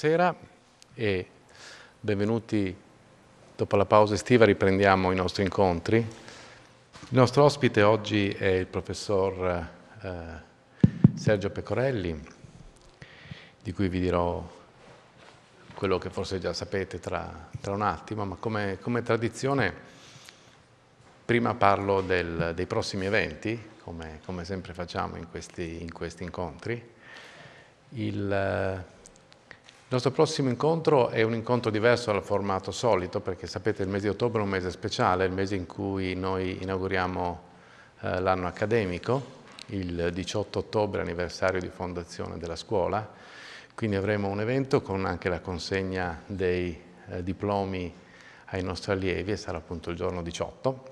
Buonasera e benvenuti. Dopo la pausa estiva riprendiamo i nostri incontri. Il nostro ospite oggi è il professor eh, Sergio Pecorelli, di cui vi dirò quello che forse già sapete tra, tra un attimo, ma come, come tradizione prima parlo del, dei prossimi eventi, come, come sempre facciamo in questi, in questi incontri. Il, il nostro prossimo incontro è un incontro diverso dal formato solito perché sapete il mese di ottobre è un mese speciale, il mese in cui noi inauguriamo eh, l'anno accademico, il 18 ottobre anniversario di fondazione della scuola, quindi avremo un evento con anche la consegna dei eh, diplomi ai nostri allievi e sarà appunto il giorno 18.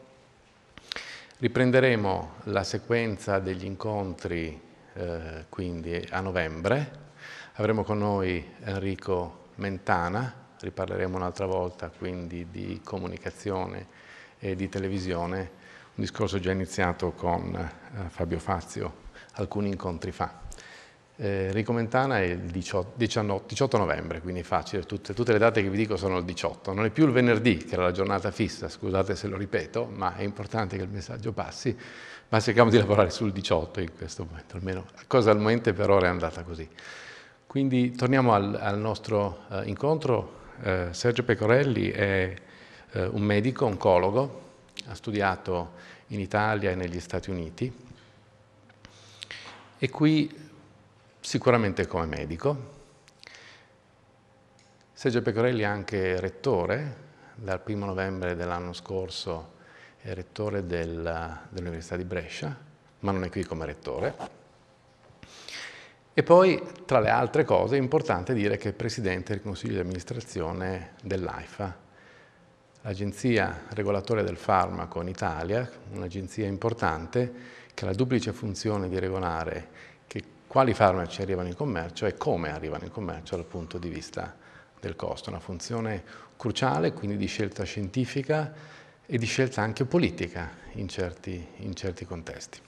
Riprenderemo la sequenza degli incontri eh, quindi a novembre Avremo con noi Enrico Mentana, riparleremo un'altra volta quindi di comunicazione e di televisione, un discorso già iniziato con eh, Fabio Fazio alcuni incontri fa. Eh, Enrico Mentana è il 18, 18 novembre, quindi è facile, tutte, tutte, le date che vi dico sono il 18, non è più il venerdì che era la giornata fissa, scusate se lo ripeto, ma è importante che il messaggio passi, ma cerchiamo di lavorare sul 18 in questo momento, almeno cosa al momento per ora è andata così. Quindi torniamo al, al nostro eh, incontro. Eh, Sergio Pecorelli è eh, un medico, oncologo, ha studiato in Italia e negli Stati Uniti e qui sicuramente come medico. Sergio Pecorelli è anche rettore, dal primo novembre dell'anno scorso è rettore dell'Università di Brescia, ma non è qui come rettore. E poi, tra le altre cose, è importante dire che è presidente del consiglio di amministrazione dell'AIFA, l'agenzia regolatoria del farmaco in Italia, un'agenzia importante che ha la duplice funzione di regolare che, quali farmaci arrivano in commercio e come arrivano in commercio dal punto di vista del costo. Una funzione cruciale, quindi di scelta scientifica e di scelta anche politica in certi, in certi contesti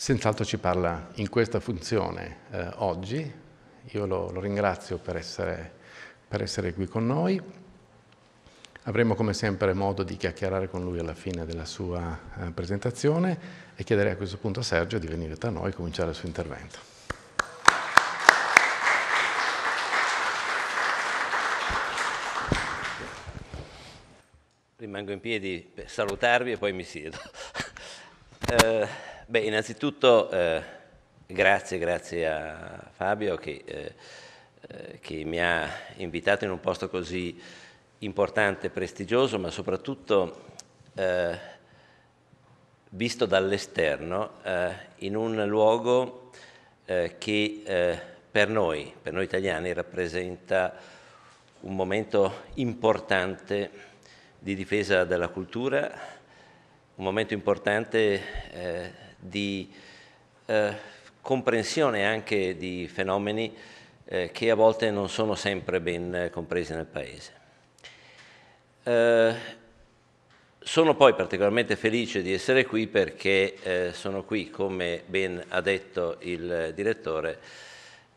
senz'altro ci parla in questa funzione eh, oggi. Io lo, lo ringrazio per essere, per essere, qui con noi. Avremo come sempre modo di chiacchierare con lui alla fine della sua eh, presentazione e chiederei a questo punto a Sergio di venire tra noi e cominciare il suo intervento. rimango in piedi per salutarvi e poi mi siedo. eh, Beh, innanzitutto eh, grazie, grazie a Fabio che, eh, eh, che, mi ha invitato in un posto così importante, prestigioso, ma soprattutto eh, visto dall'esterno eh, in un luogo eh, che per noi, per noi italiani, rappresenta un momento importante di difesa della cultura, un momento importante di eh, comprensione anche di fenomeni eh, che a volte non sono sempre ben compresi nel Paese. Eh, sono poi particolarmente felice di essere qui perché eh, sono qui, come ben ha detto il direttore,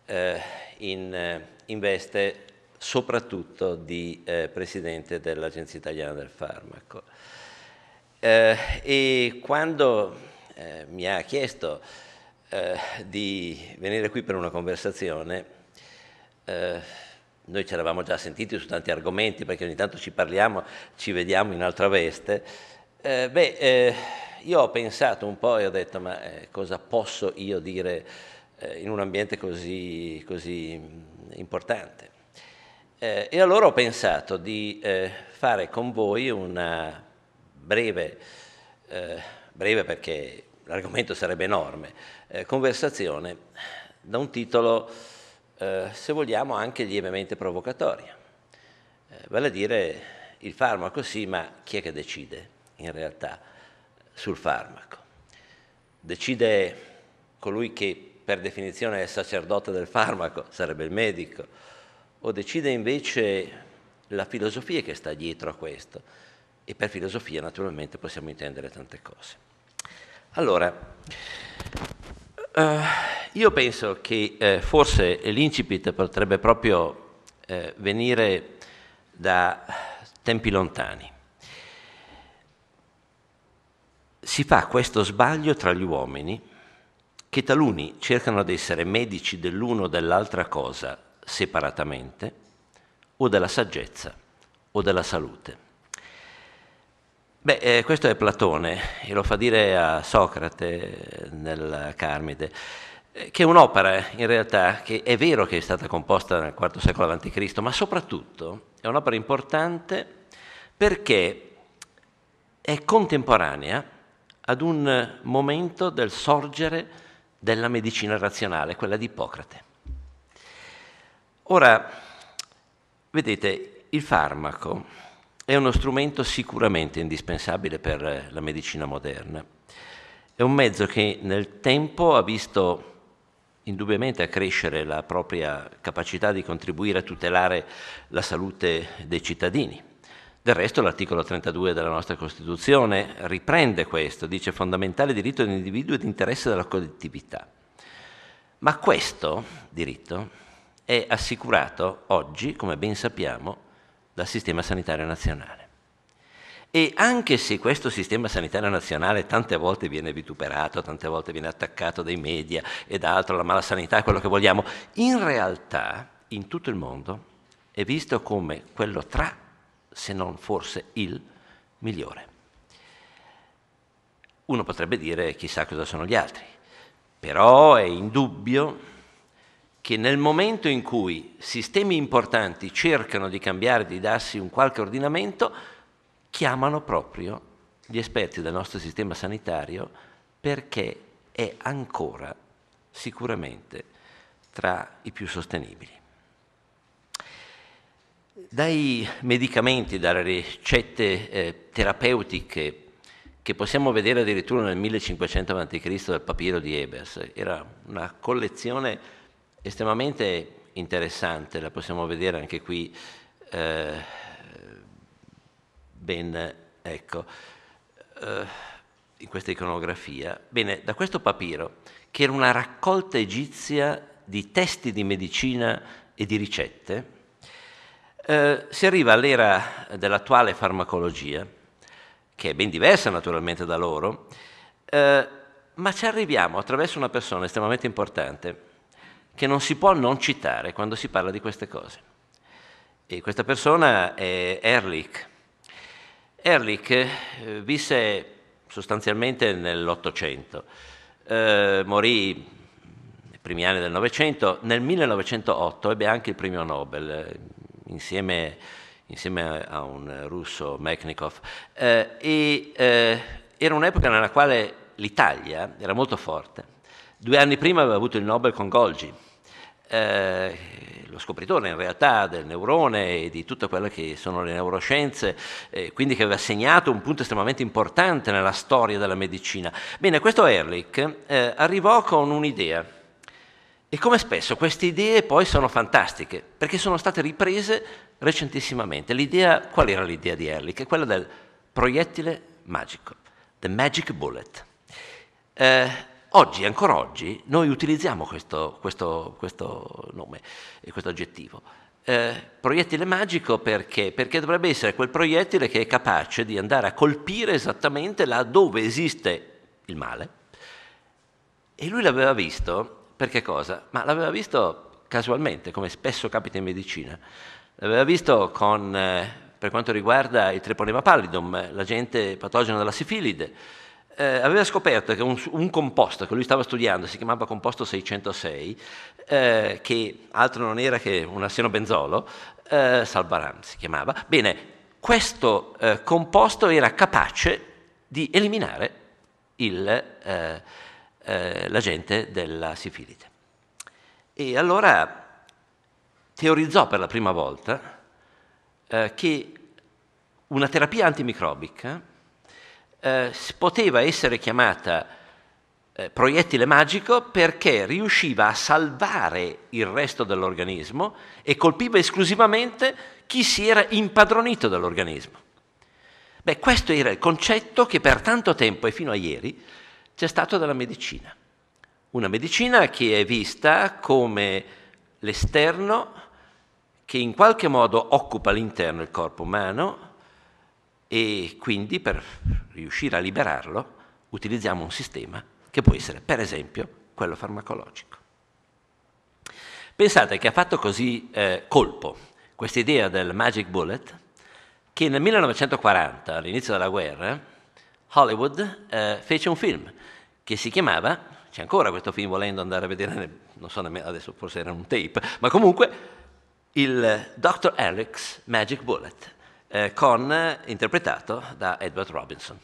eh, in, eh, in, veste soprattutto di Presidente dell'Agenzia Italiana del Farmaco. e quando eh, mi ha chiesto eh, di venire qui per una conversazione. Eh, noi ci eravamo già sentiti su tanti argomenti perché ogni tanto ci parliamo, ci vediamo in altra veste. Eh, beh, io ho pensato un po' e ho detto ma cosa posso io dire in un ambiente così, così mm, importante? Eh, e allora ho pensato di eh, fare con voi una breve eh, breve perché l'argomento sarebbe enorme, eh, conversazione da un titolo, eh, se vogliamo, anche lievemente provocatorio, eh, vale a dire il farmaco sì, ma chi è che decide in realtà sul farmaco? Decide colui che per definizione è sacerdote del farmaco, sarebbe il medico, o decide invece la filosofia che sta dietro a questo? e per filosofia naturalmente possiamo intendere tante cose. Allora, eh, io penso che eh, forse l'incipit potrebbe proprio eh, venire da tempi lontani. Si fa questo sbaglio tra gli uomini che taluni cercano di essere medici dell'uno o dell'altra cosa separatamente o della saggezza o della salute. Beh, eh, questo è Platone e lo fa dire a Socrate eh, nel Carmide, eh, che è un'opera in realtà che è vero che è stata composta nel IV secolo a.C., ma soprattutto è un'opera importante perché è contemporanea ad un momento del sorgere della medicina razionale, quella di Ippocrate. Ora, vedete, il farmaco è uno strumento sicuramente indispensabile per eh, la medicina moderna. È un mezzo che nel tempo ha visto indubbiamente accrescere la propria capacità di contribuire a tutelare la salute dei cittadini. Del resto l'articolo 32 della nostra Costituzione riprende questo, dice fondamentale diritto dell'individuo e di interesse della collettività. Ma questo diritto è assicurato oggi, come ben sappiamo, dal Sistema Sanitario Nazionale. E anche se questo sistema sanitario nazionale tante volte viene vituperato, tante volte viene attaccato dai media e da altro, la mala sanità è quello che vogliamo, in realtà in tutto il mondo è visto come quello tra, se non forse il migliore. Uno potrebbe dire chissà cosa sono gli altri, però è indubbio che nel momento in cui sistemi importanti cercano di cambiare, di darsi un qualche ordinamento, chiamano proprio gli esperti del nostro sistema sanitario perché è ancora sicuramente tra i più sostenibili. Dai medicamenti, dalle ricette eh, terapeutiche che possiamo vedere addirittura nel 1500 a.C. dal papiro di Ebers, era una collezione estremamente interessante, la possiamo vedere anche qui eh, ben, ecco, eh, in questa iconografia. Bene, da questo papiro, che era una raccolta egizia di testi di medicina e di ricette, eh, si arriva all'era dell'attuale farmacologia, che è ben diversa naturalmente da loro, eh, ma ci arriviamo attraverso una persona estremamente importante, che non si può non citare quando si parla di queste cose. E questa persona è Ehrlich. Ehrlich eh, visse sostanzialmente nell'Ottocento, eh, morì nei primi anni del Novecento, nel 1908 ebbe anche il premio Nobel eh, insieme, insieme a un russo, Meknikov, eh, e eh, era un'epoca nella quale l'Italia era molto forte. Due anni prima aveva avuto il Nobel con Golgi, eh, lo scopritore in realtà del neurone e di tutte quelle che sono le neuroscienze, eh, quindi che aveva segnato un punto estremamente importante nella storia della medicina. Bene, questo Ehrlich eh, arrivò con un'idea. E come spesso queste idee poi sono fantastiche, perché sono state riprese recentissimamente. L'idea, qual era l'idea di Ehrlich? Quella del proiettile magico, the magic bullet. Eh, Oggi, ancora oggi, noi utilizziamo questo, questo, questo nome, questo aggettivo. Eh, proiettile magico perché? Perché dovrebbe essere quel proiettile che è capace di andare a colpire esattamente là dove esiste il male. E lui l'aveva visto, perché cosa? Ma l'aveva visto casualmente, come spesso capita in medicina. L'aveva visto con, eh, per quanto riguarda il treponema pallidum, l'agente patogeno della sifilide eh, aveva scoperto che un, un, composto che lui stava studiando, si chiamava composto 606, eh, che altro non era che un arsenobenzolo, eh, Salvaran si chiamava, bene, questo eh, composto era capace di eliminare il, eh, eh, l'agente della sifilite. E allora teorizzò per la prima volta eh, che una terapia antimicrobica eh, poteva essere chiamata eh, proiettile magico perché riusciva a salvare il resto dell'organismo e colpiva esclusivamente chi si era impadronito dell'organismo. Beh, questo era il concetto che per tanto tempo e fino a ieri c'è stato della medicina. Una medicina che è vista come l'esterno che in qualche modo occupa l'interno, il corpo umano, e quindi per riuscire a liberarlo utilizziamo un sistema che può essere per esempio quello farmacologico. Pensate che ha fatto così eh, colpo questa idea del magic bullet che nel 1940, all'inizio della guerra, Hollywood eh, fece un film che si chiamava, c'è ancora questo film volendo andare a vedere, non so nemmeno adesso forse era un tape, ma comunque il eh, Dr. Eric's Magic Bullet eh, con, eh, interpretato da Edward Robinson.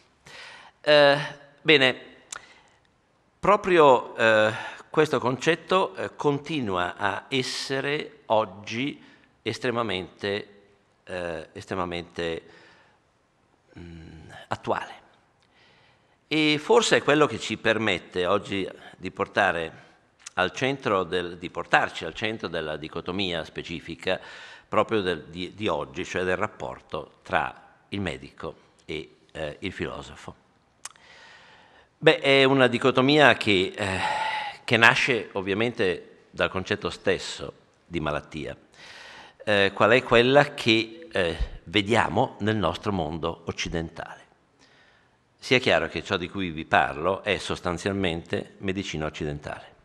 Eh, bene, proprio eh, questo concetto eh, continua a essere oggi estremamente, eh, estremamente mh, mm, attuale e forse è quello che ci permette oggi di portare al centro del, di portarci al centro della dicotomia specifica proprio del, di, di, oggi, cioè del rapporto tra il medico e eh, il filosofo. Beh, è una dicotomia che, eh, che nasce ovviamente dal concetto stesso di malattia, eh, qual è quella che eh, vediamo nel nostro mondo occidentale. Sia chiaro che ciò di cui vi parlo è sostanzialmente medicina occidentale.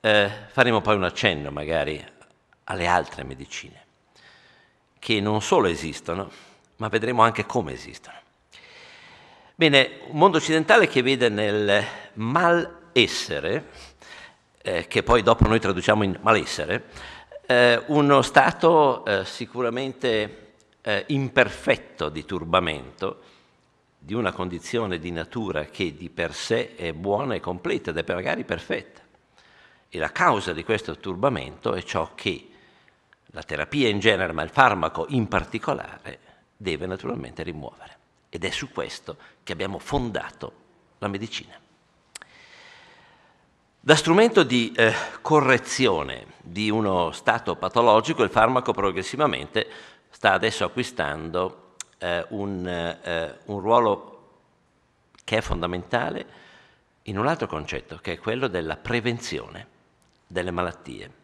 Eh, faremo poi un accenno magari alle altre medicine, che non solo esistono, ma vedremo anche come esistono. Bene, un mondo occidentale che vede nel malessere, eh, che poi dopo noi traduciamo in malessere, eh, uno stato eh, sicuramente eh, imperfetto di turbamento, di una condizione di natura che di per sé è buona e completa ed è magari perfetta. E la causa di questo turbamento è ciò che la terapia in genere, ma il farmaco in particolare, deve naturalmente rimuovere. Ed è su questo che abbiamo fondato la medicina. Da strumento di eh, correzione di uno stato patologico, il farmaco progressivamente sta adesso acquistando eh, un, eh, un ruolo che è fondamentale in un altro concetto, che è quello della prevenzione delle malattie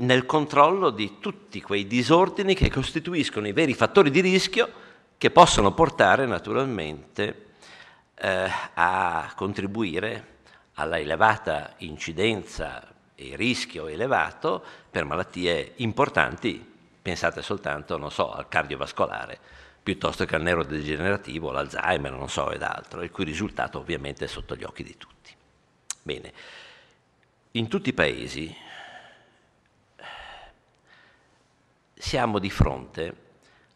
nel controllo di tutti quei disordini che costituiscono i veri fattori di rischio che possono portare naturalmente eh, a contribuire alla elevata incidenza e rischio elevato per malattie importanti, pensate soltanto, so, al cardiovascolare, piuttosto che al neurodegenerativo, all'Alzheimer, non so, ed altro, il cui risultato ovviamente è sotto gli occhi di tutti. Bene, in tutti i paesi siamo di fronte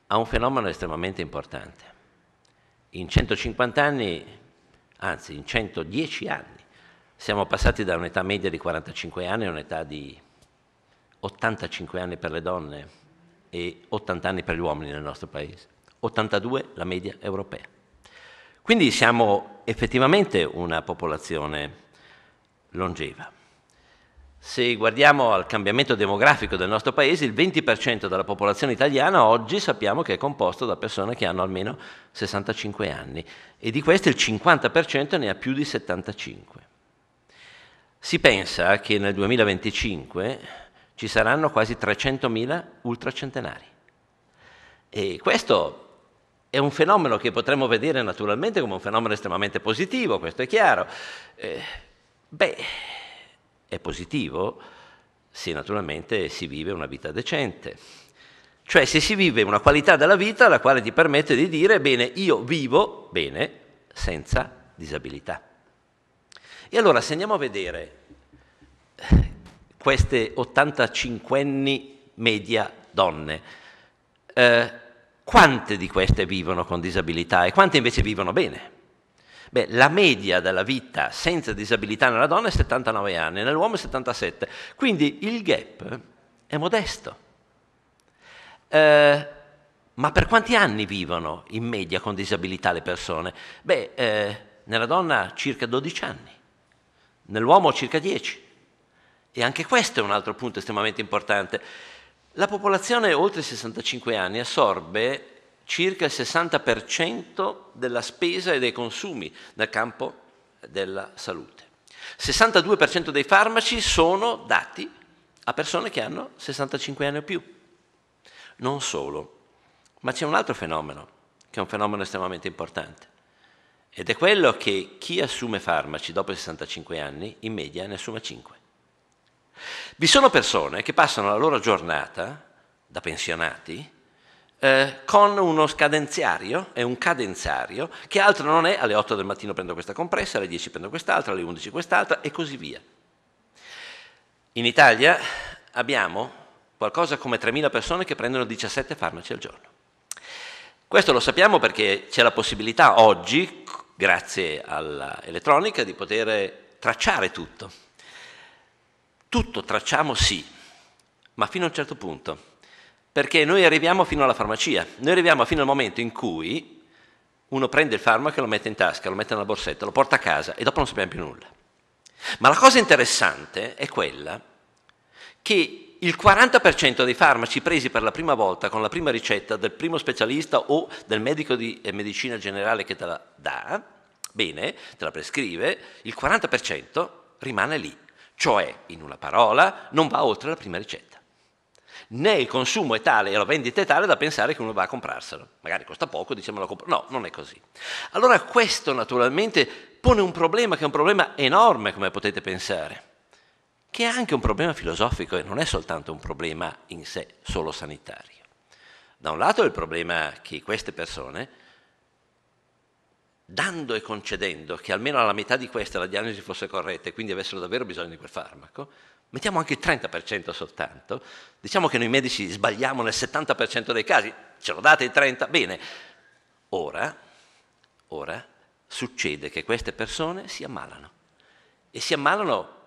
a un fenomeno estremamente importante. In 150 anni, anzi in 110 anni, siamo passati da un'età media di 45 anni a un'età di 85 anni per le donne e 80 anni per gli uomini nel nostro paese. 82 la media europea. Quindi siamo effettivamente una popolazione longeva. Se guardiamo al cambiamento demografico del nostro paese, il 20% della popolazione italiana oggi sappiamo che è composto da persone che hanno almeno 65 anni e di queste il 50% ne ha più di 75. Si pensa che nel 2025 ci saranno quasi 300.000 ultracentenari. E questo è un fenomeno che potremmo vedere naturalmente come un fenomeno estremamente positivo, questo è chiaro. Eh, beh, è positivo se naturalmente si vive una vita decente. Cioè se si vive una qualità della vita la quale ti permette di dire bene, io vivo bene senza disabilità. E allora se andiamo a vedere queste 85enni media donne, eh, quante di queste vivono con disabilità e quante invece vivono bene? Beh, la media della vita senza disabilità nella donna è 79 anni, nell'uomo è 77. Quindi il gap è modesto. Eh, ma per quanti anni vivono in media con disabilità le persone? Beh, eh, nella donna circa 12 anni, nell'uomo circa 10. E anche questo è un altro punto estremamente importante. La popolazione oltre i 65 anni assorbe circa il 60% della spesa e dei consumi nel campo della salute. 62% dei farmaci sono dati a persone che hanno 65 anni o più. Non solo, ma c'è un altro fenomeno, che è un fenomeno estremamente importante, ed è quello che chi assume farmaci dopo i 65 anni, in media ne assume 5. Vi sono persone che passano la loro giornata, da pensionati, eh, con uno scadenziario e un cadenzario che altro non è alle 8 del mattino prendo questa compressa, alle 10 prendo quest'altra, alle 11 quest'altra e così via. In Italia abbiamo qualcosa come 3.000 persone che prendono 17 farmaci al giorno. Questo lo sappiamo perché c'è la possibilità oggi, grazie all'elettronica, di poter tracciare tutto. Tutto tracciamo sì, ma fino a un certo punto. Perché noi arriviamo fino alla farmacia, noi arriviamo fino al momento in cui uno prende il farmaco e lo mette in tasca, lo mette nella borsetta, lo porta a casa e dopo non sappiamo più nulla. Ma la cosa interessante è quella che il 40% dei farmaci presi per la prima volta con la prima ricetta del primo specialista o del medico di eh, medicina generale che te la dà, bene, te la prescrive, il 40% rimane lì, cioè in una parola non va oltre la prima ricetta né il consumo è tale e la vendita è tale da pensare che uno va a comprarselo. Magari costa poco, diciamo lo compro. No, non è così. Allora questo naturalmente pone un problema che è un problema enorme, come potete pensare, che è anche un problema filosofico e non è soltanto un problema in sé solo sanitario. Da un lato è il problema che queste persone dando e concedendo che almeno alla metà di questa la diagnosi fosse corretta e quindi avessero davvero bisogno di quel farmaco, mettiamo anche il 30% soltanto, diciamo che noi medici sbagliamo nel 70% dei casi, ce lo date il 30%? Bene, ora, ora succede che queste persone si ammalano e si ammalano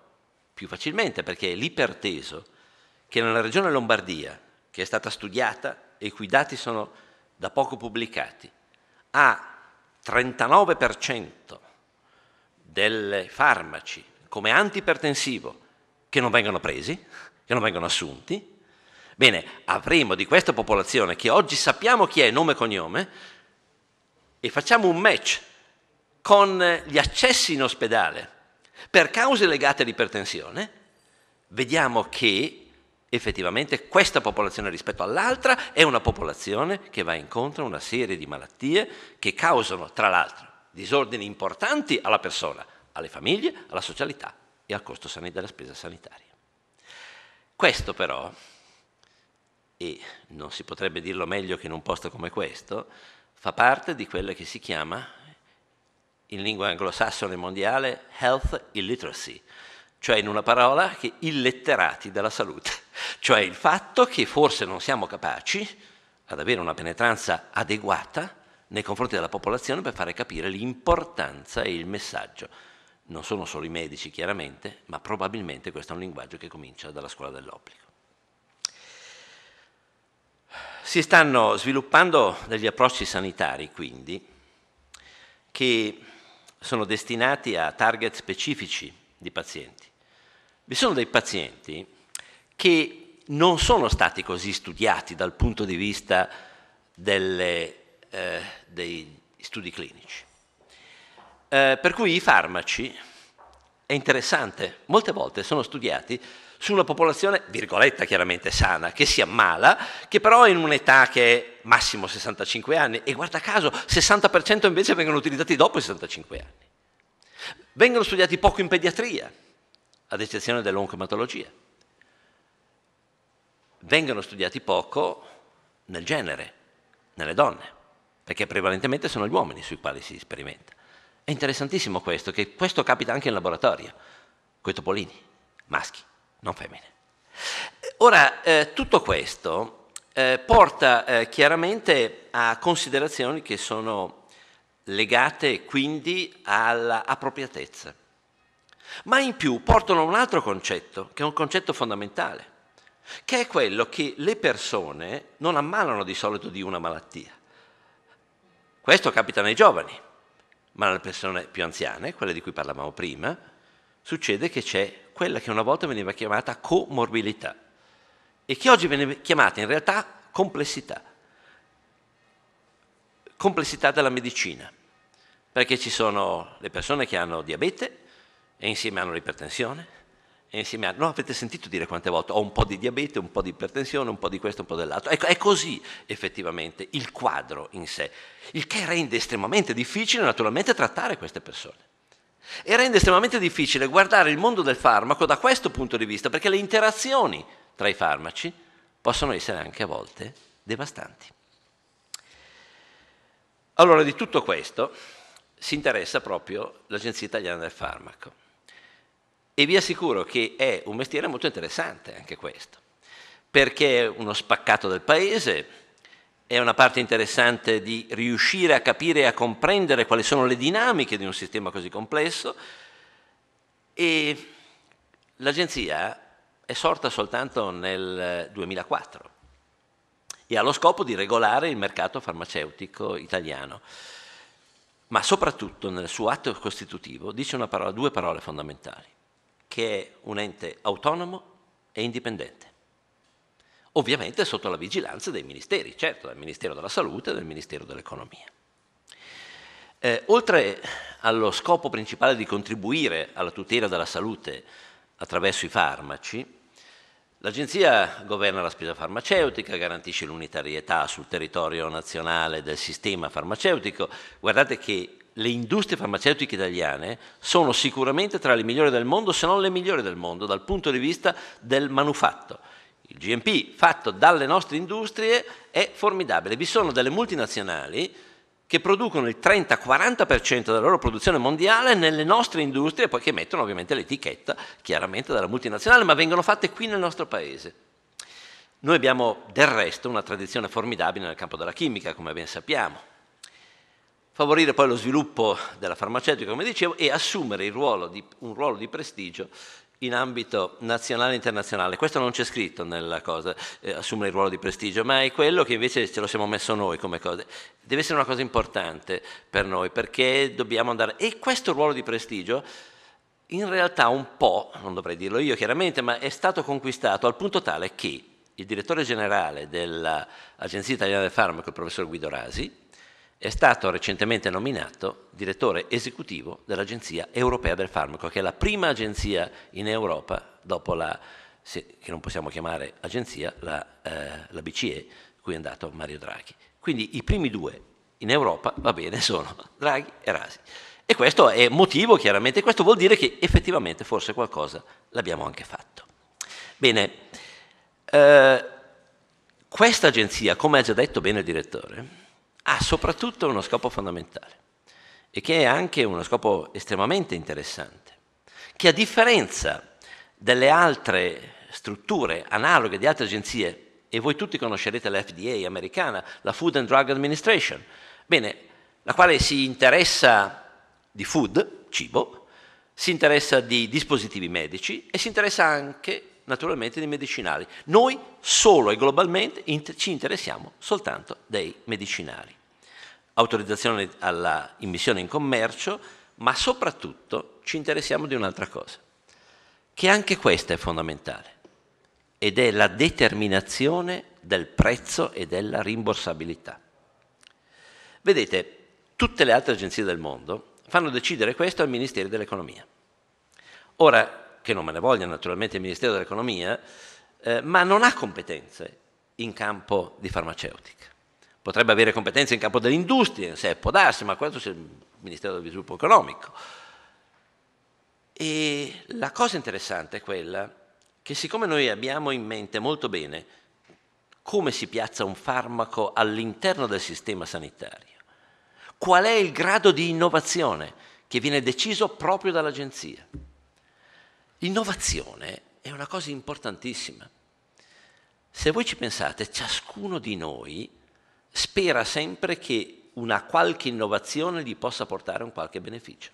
più facilmente perché l'iperteso che nella regione Lombardia, che è stata studiata e i cui dati sono da poco pubblicati, ha 39% dei farmaci come antipertensivo che non vengono presi, che non vengono assunti. Bene, avremo di questa popolazione che oggi sappiamo chi è nome e cognome e facciamo un match con gli accessi in ospedale per cause legate all'ipertensione, vediamo che effettivamente questa popolazione rispetto all'altra è una popolazione che va incontro a una serie di malattie che causano, tra l'altro, disordini importanti alla persona, alle famiglie, alla socialità e al costo della spesa sanitaria. Questo però, e non si potrebbe dirlo meglio che in un posto come questo, fa parte di quella che si chiama in lingua anglosassone mondiale health illiteracy, cioè in una parola che illetterati della salute, cioè il fatto che forse non siamo capaci ad avere una penetranza adeguata nei confronti della popolazione per fare capire l'importanza e il messaggio non sono solo i medici chiaramente, ma probabilmente questo è un linguaggio che comincia dalla scuola dell'obbligo. Si stanno sviluppando degli approcci sanitari, quindi, che sono destinati a target specifici di pazienti. Vi sono dei pazienti che non sono stati così studiati dal punto di vista delle, eh, dei studi clinici eh, per cui i farmaci, è interessante, molte volte sono studiati su una popolazione, virgoletta chiaramente sana, che si ammala, che però è in un'età che è massimo 65 anni e guarda caso 60% invece vengono utilizzati dopo i 65 anni. Vengono studiati poco in pediatria, ad eccezione dell'oncomatologia. Vengono studiati poco nel genere, nelle donne, perché prevalentemente sono gli uomini sui quali si sperimenta. È interessantissimo questo, che questo capita anche in laboratorio, con i topolini, maschi, non femmine. Ora, eh, tutto questo eh, porta eh, chiaramente a considerazioni che sono legate quindi all'appropriatezza. Ma in più portano a un altro concetto, che è un concetto fondamentale, che è quello che le persone non ammalano di solito di una malattia. Questo capita nei giovani ma nelle persone più anziane, quelle di cui parlavamo prima, succede che c'è quella che una volta veniva chiamata comorbilità e che oggi viene chiamata in realtà complessità, complessità della medicina, perché ci sono le persone che hanno diabete e insieme hanno l'ipertensione, insieme a no avete sentito dire quante volte ho un po' di diabete, un po' di ipertensione, un po' di questo, un po' dell'altro. Ecco, è così effettivamente il quadro in sé, il che rende estremamente difficile naturalmente trattare queste persone. E rende estremamente difficile guardare il mondo del farmaco da questo punto di vista, perché le interazioni tra i farmaci possono essere anche a volte devastanti. Allora, di tutto questo si interessa proprio l'Agenzia Italiana del Farmaco e vi assicuro che è un mestiere molto interessante anche questo, perché è uno spaccato del paese, è una parte interessante di riuscire a capire e a comprendere quali sono le dinamiche di un sistema così complesso e l'agenzia è sorta soltanto nel 2004 e ha lo scopo di regolare il mercato farmaceutico italiano, ma soprattutto nel suo atto costitutivo dice parola, due parole fondamentali che è un ente autonomo e indipendente. Ovviamente sotto la vigilanza dei ministeri, certo, del Ministero della Salute e del Ministero dell'Economia. Eh, oltre allo scopo principale di contribuire alla tutela della salute attraverso i farmaci, l'Agenzia governa la spesa farmaceutica, garantisce l'unitarietà sul territorio nazionale del sistema farmaceutico. Guardate che le industrie farmaceutiche italiane sono sicuramente tra le migliori del mondo, se non le migliori del mondo, dal punto di vista del manufatto. Il GMP fatto dalle nostre industrie è formidabile. Vi sono delle multinazionali che producono il 30-40% della loro produzione mondiale nelle nostre industrie, poiché mettono ovviamente l'etichetta chiaramente dalla multinazionale, ma vengono fatte qui nel nostro paese. Noi abbiamo del resto una tradizione formidabile nel campo della chimica, come ben sappiamo favorire poi lo sviluppo della farmaceutica, come dicevo, e assumere ruolo di, un ruolo di prestigio in ambito nazionale e internazionale. Questo non c'è scritto nella cosa, eh, assumere il ruolo di prestigio, ma è quello che invece ce lo siamo messo noi come cosa. Deve essere una cosa importante per noi perché dobbiamo andare... E questo ruolo di prestigio in realtà un po', non dovrei dirlo io chiaramente, ma è stato conquistato al punto tale che il direttore generale dell'Agenzia Italiana del Farmaco, il professor Guido Rasi, è stato recentemente nominato direttore esecutivo dell'Agenzia Europea del Farmaco, che è la prima agenzia in Europa, dopo la, che non possiamo chiamare agenzia, la, eh, la BCE, cui è andato Mario Draghi. Quindi i primi due in Europa, va bene, sono Draghi e Rasi. E questo è motivo, chiaramente, questo vuol dire che effettivamente forse qualcosa l'abbiamo anche fatto. Bene, eh, questa agenzia, come ha già detto bene il direttore, ha soprattutto uno scopo fondamentale e che è anche uno scopo estremamente interessante, che a differenza delle altre strutture analoghe di altre agenzie, e voi tutti conoscerete la FDA americana, la Food and Drug Administration, bene, la quale si interessa di food, cibo, si interessa di dispositivi medici e si interessa anche naturalmente dei medicinali. Noi solo e globalmente ci interessiamo soltanto dei medicinali. Autorizzazione alla immissione in commercio, ma soprattutto ci interessiamo di un'altra cosa, che anche questa è fondamentale, ed è la determinazione del prezzo e della rimborsabilità. Vedete, tutte le altre agenzie del mondo fanno decidere questo al Ministero dell'Economia. Ora, che non me ne voglia naturalmente il Ministero dell'Economia, eh, ma non ha competenze in campo di farmaceutica. Potrebbe avere competenze in campo dell'industria, se può darsi, ma questo è il Ministero dello Sviluppo Economico. E la cosa interessante è quella che siccome noi abbiamo in mente molto bene come si piazza un farmaco all'interno del sistema sanitario, qual è il grado di innovazione che viene deciso proprio dall'agenzia. Innovazione è una cosa importantissima. Se voi ci pensate, ciascuno di noi spera sempre che una qualche innovazione gli possa portare un qualche beneficio.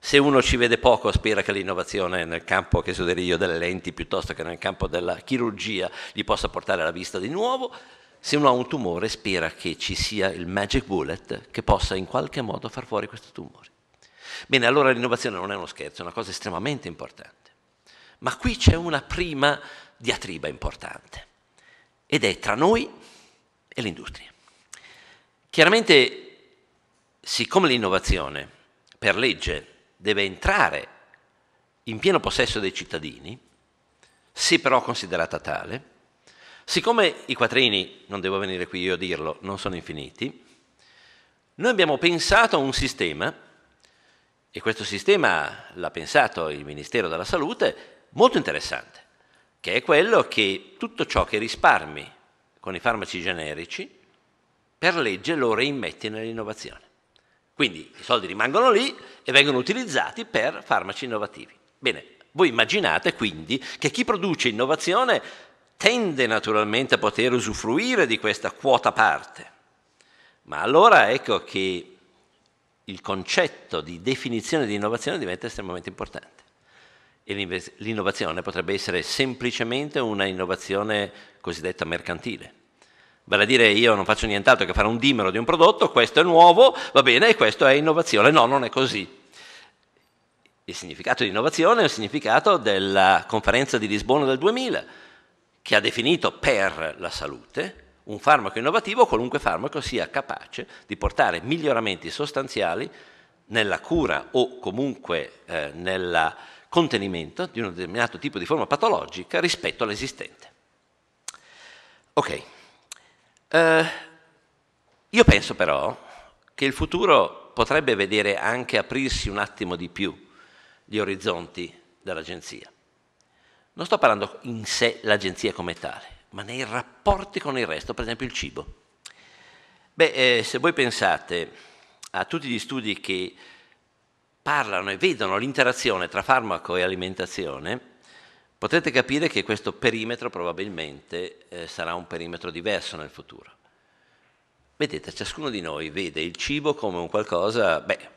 Se uno ci vede poco, spera che l'innovazione nel campo che io delle lenti piuttosto che nel campo della chirurgia gli possa portare la vista di nuovo. Se uno ha un tumore, spera che ci sia il magic bullet che possa in qualche modo far fuori questo tumore. Bene, allora l'innovazione non è uno scherzo, è una cosa estremamente importante. Ma qui c'è una prima diatriba importante ed è tra noi e l'industria. Chiaramente, siccome l'innovazione per legge deve entrare in pieno possesso dei cittadini, se però considerata tale, siccome i quattrini, non devo venire qui io a dirlo, non sono infiniti, noi abbiamo pensato a un sistema e questo sistema l'ha pensato il Ministero della Salute molto interessante, che è quello che tutto ciò che risparmi con i farmaci generici, per legge lo reimmetti nell'innovazione. Quindi i soldi rimangono lì e vengono utilizzati per farmaci innovativi. Bene, voi immaginate quindi che chi produce innovazione tende naturalmente a poter usufruire di questa quota parte. Ma allora ecco che il concetto di definizione di innovazione diventa estremamente importante. E l'innovazione potrebbe essere semplicemente una innovazione cosiddetta mercantile. Vale a dire io non faccio nient'altro che fare un dimero di un prodotto, questo è nuovo, va bene, e questo è innovazione. No, non è così. Il significato di innovazione è il significato della conferenza di Lisbona del 2000, che ha definito per la salute un farmaco innovativo, qualunque farmaco sia capace di portare miglioramenti sostanziali nella cura o comunque eh, nel contenimento di un determinato tipo di forma patologica rispetto all'esistente. Ok, eh, io penso però che il futuro potrebbe vedere anche aprirsi un attimo di più gli orizzonti dell'agenzia. Non sto parlando in sé l'agenzia come tale, ma nei rapporti con il resto, per esempio il cibo. Beh, eh, se voi pensate a tutti gli studi che parlano e vedono l'interazione tra farmaco e alimentazione, potete capire che questo perimetro probabilmente eh, sarà un perimetro diverso nel futuro. Vedete, ciascuno di noi vede il cibo come un qualcosa, beh,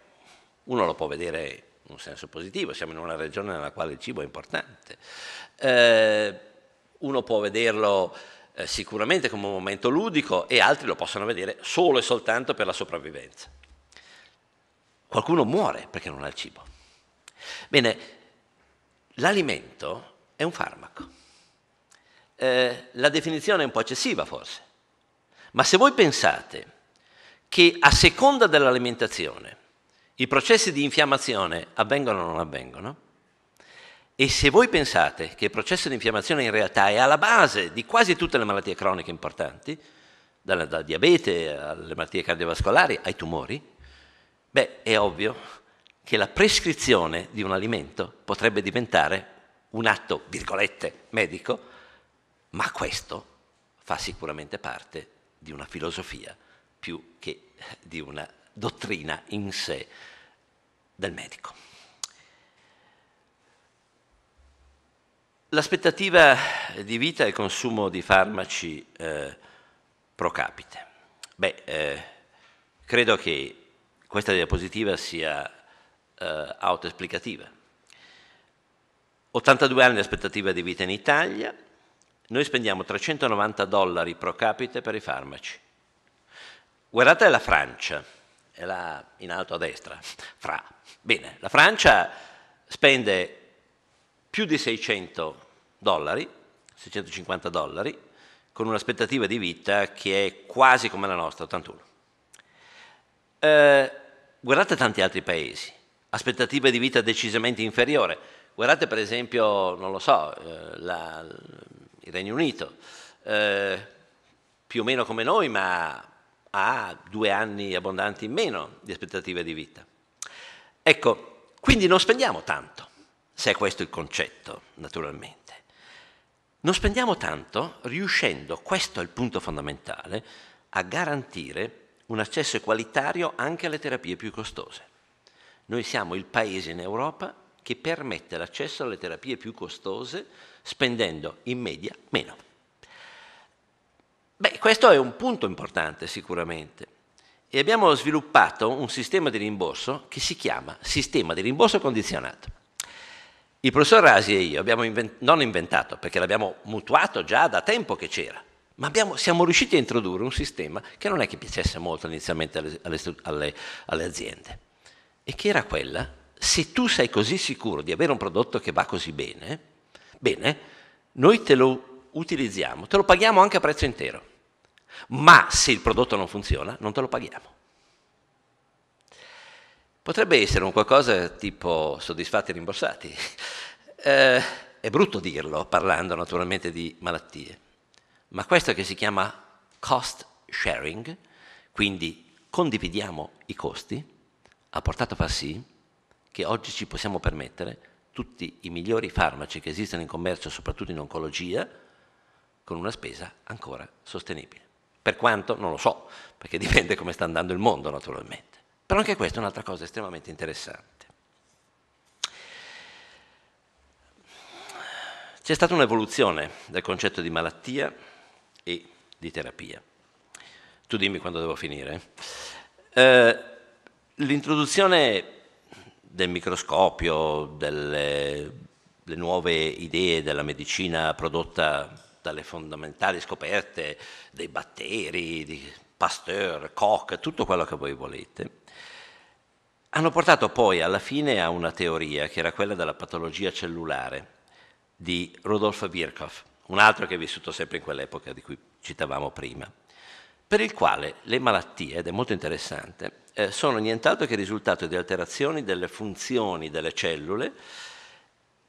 uno lo può vedere in un senso positivo, siamo in una regione nella quale il cibo è importante. Eh, uno può vederlo eh, sicuramente come un momento ludico e altri lo possono vedere solo e soltanto per la sopravvivenza. Qualcuno muore perché non ha il cibo. Bene, l'alimento è un farmaco. Eh, la definizione è un po' eccessiva forse, ma se voi pensate che a seconda dell'alimentazione i processi di infiammazione avvengono o non avvengono, e se voi pensate che il processo di infiammazione in realtà è alla base di quasi tutte le malattie croniche importanti, dal, dal diabete alle malattie cardiovascolari ai tumori, beh, è ovvio che la prescrizione di un alimento potrebbe diventare un atto, virgolette, medico, ma questo fa sicuramente parte di una filosofia più che di una dottrina in sé del medico. L'aspettativa di vita e consumo di farmaci eh, pro capite. Beh, eh, credo che questa diapositiva sia eh, autoesplicativa. 82 anni di aspettativa di vita in Italia, noi spendiamo 390 dollari pro capite per i farmaci. Guardate la Francia, è là in alto a destra, fra. Bene, la Francia spende più di 600 dollari, 650 dollari, con un'aspettativa di vita che è quasi come la nostra, 81. Eh, guardate tanti altri paesi, aspettativa di vita decisamente inferiore. Guardate per esempio, non lo so, eh, la, il Regno Unito, eh, più o meno come noi, ma ha due anni abbondanti in meno di aspettativa di vita. Ecco, quindi non spendiamo tanto se è questo il concetto, naturalmente. Non spendiamo tanto riuscendo, questo è il punto fondamentale, a garantire un accesso equalitario anche alle terapie più costose. Noi siamo il paese in Europa che permette l'accesso alle terapie più costose spendendo in media meno. Beh, questo è un punto importante sicuramente e abbiamo sviluppato un sistema di rimborso che si chiama sistema di rimborso condizionato. Il professor Rasi e io abbiamo invent- non inventato, perché l'abbiamo mutuato già da tempo che c'era, ma abbiamo, siamo riusciti a introdurre un sistema che non è che piacesse molto inizialmente alle, alle, alle aziende, e che era quella, se tu sei così sicuro di avere un prodotto che va così bene, bene, noi te lo utilizziamo, te lo paghiamo anche a prezzo intero, ma se il prodotto non funziona, non te lo paghiamo. Potrebbe essere un qualcosa tipo soddisfatti e rimborsati. Eh, è brutto dirlo parlando naturalmente di malattie, ma questo che si chiama cost sharing, quindi condividiamo i costi, ha portato a far sì che oggi ci possiamo permettere tutti i migliori farmaci che esistono in commercio, soprattutto in oncologia, con una spesa ancora sostenibile. Per quanto non lo so, perché dipende come sta andando il mondo naturalmente. Però anche questa è un'altra cosa estremamente interessante. C'è stata un'evoluzione del concetto di malattia e di terapia. Tu dimmi quando devo finire. Eh, l'introduzione del microscopio, delle, delle nuove idee della medicina prodotta dalle fondamentali scoperte dei batteri, di Pasteur, Koch, tutto quello che voi volete, hanno portato poi alla fine a una teoria che era quella della patologia cellulare di Rudolf Virchow, un altro che è vissuto sempre in quell'epoca di cui citavamo prima, per il quale le malattie, ed è molto interessante, eh, sono nient'altro che il risultato di alterazioni delle funzioni delle cellule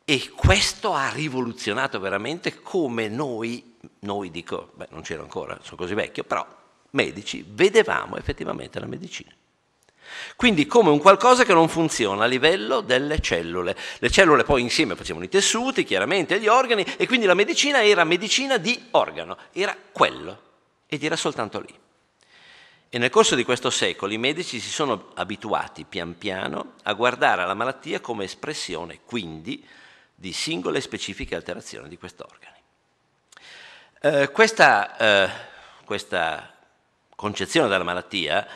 e questo ha rivoluzionato veramente come noi, noi dico, beh non c'ero ancora, sono così vecchio, però medici vedevamo effettivamente la medicina. Quindi come un qualcosa che non funziona a livello delle cellule. Le cellule poi insieme facevano i tessuti, chiaramente, gli organi, e quindi la medicina era medicina di organo, era quello, ed era soltanto lì. E nel corso di questo secolo i medici si sono abituati pian piano a guardare alla malattia come espressione, quindi, di singole e specifiche alterazioni di questi organi. Eh, questa, eh, questa concezione della malattia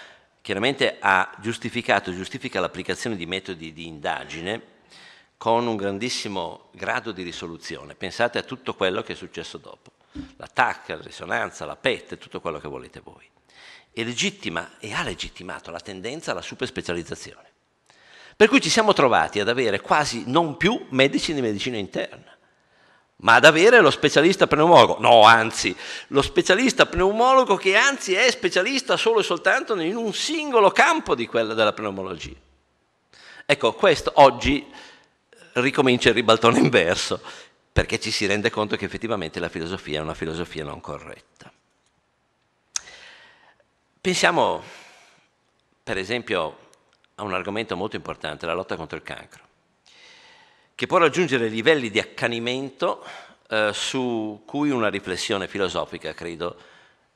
chiaramente ha giustificato e giustifica l'applicazione di metodi di indagine con un grandissimo grado di risoluzione. Pensate a tutto quello che è successo dopo, la TAC, la risonanza, la PET, tutto quello che volete voi. E legittima e ha legittimato la tendenza alla superspecializzazione. Per cui ci siamo trovati ad avere quasi non più medici di medicina interna ma ad avere lo specialista pneumologo, no anzi, lo specialista pneumologo che anzi è specialista solo e soltanto in un singolo campo di quella della pneumologia. Ecco, questo oggi eh, ricomincia il ribaltone inverso, perché ci si rende conto che effettivamente la filosofia è una filosofia non corretta. Pensiamo, per esempio, a un argomento molto importante, la lotta contro il cancro che può raggiungere livelli di accanimento eh, su cui una riflessione filosofica credo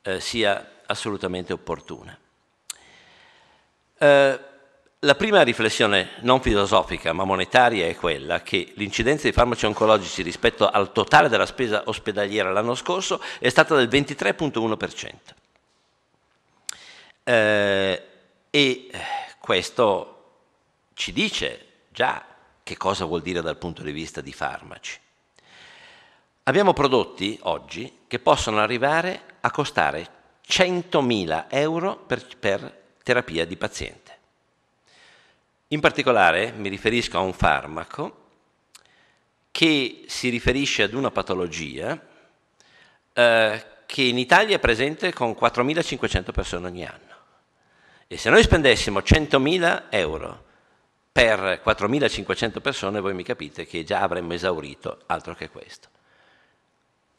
eh, sia assolutamente opportuna. Eh, la prima riflessione non filosofica ma monetaria è quella che l'incidenza di farmaci oncologici rispetto al totale della spesa ospedaliera l'anno scorso è stata del 23.1%. Eh, e questo ci dice già che cosa vuol dire dal punto di vista di farmaci. Abbiamo prodotti oggi che possono arrivare a costare 100.000 euro per, per terapia di paziente. In particolare mi riferisco a un farmaco che si riferisce ad una patologia eh, che in Italia è presente con 4.500 persone ogni anno. E se noi spendessimo 100.000 euro per 4.500 persone voi mi capite che già avremmo esaurito altro che questo.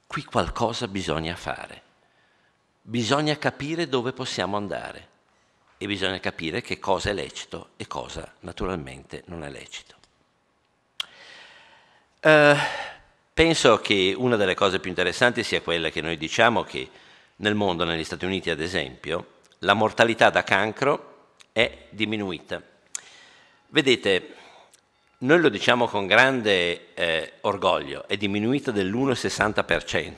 Qui qualcosa bisogna fare, bisogna capire dove possiamo andare e bisogna capire che cosa è lecito e cosa naturalmente non è lecito. Uh, penso che una delle cose più interessanti sia quella che noi diciamo che nel mondo, negli Stati Uniti ad esempio, la mortalità da cancro è diminuita Vedete, noi lo diciamo con grande eh, orgoglio, è diminuita dell'1,60%.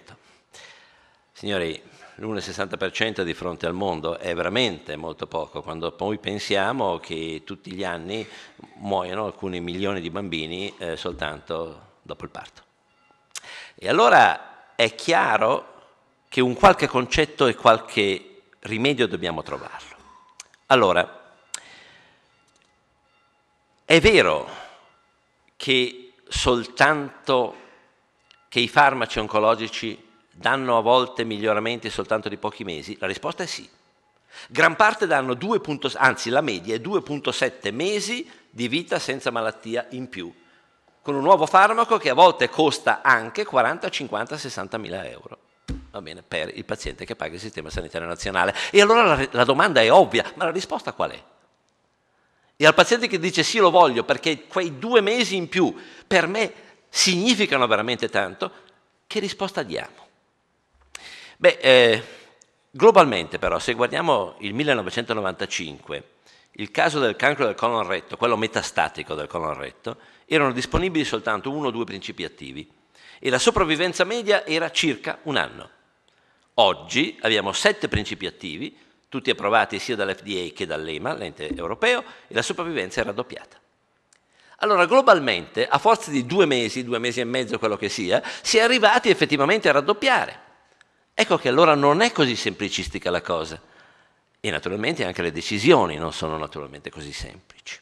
Signori, l'1,60% di fronte al mondo è veramente molto poco, quando poi pensiamo che tutti gli anni muoiono alcuni milioni di bambini eh, soltanto dopo il parto. E allora è chiaro che un qualche concetto e qualche rimedio dobbiamo trovarlo. Allora, è vero che soltanto che i farmaci oncologici danno a volte miglioramenti soltanto di pochi mesi? La risposta è sì. Gran parte danno 2. anzi la media è 2.7 mesi di vita senza malattia in più, con un nuovo farmaco che a volte costa anche 40, 50, 60 mila euro. Va bene, per il paziente che paga il sistema sanitario nazionale. E allora la, la domanda è ovvia, ma la risposta qual è? E al paziente che dice sì lo voglio perché quei due mesi in più per me significano veramente tanto, che risposta diamo? Beh, eh, globalmente però, se guardiamo il 1995, il caso del cancro del colon retto, quello metastatico del colon retto, erano disponibili soltanto uno o due principi attivi e la sopravvivenza media era circa un anno. Oggi abbiamo sette principi attivi tutti approvati sia dall'FDA che dall'EMA, l'ente europeo, e la sopravvivenza è raddoppiata. Allora, globalmente, a forza di due mesi, due mesi e mezzo, quello che sia, si è arrivati effettivamente a raddoppiare. Ecco che allora non è così semplicistica la cosa. E naturalmente anche le decisioni non sono naturalmente così semplici.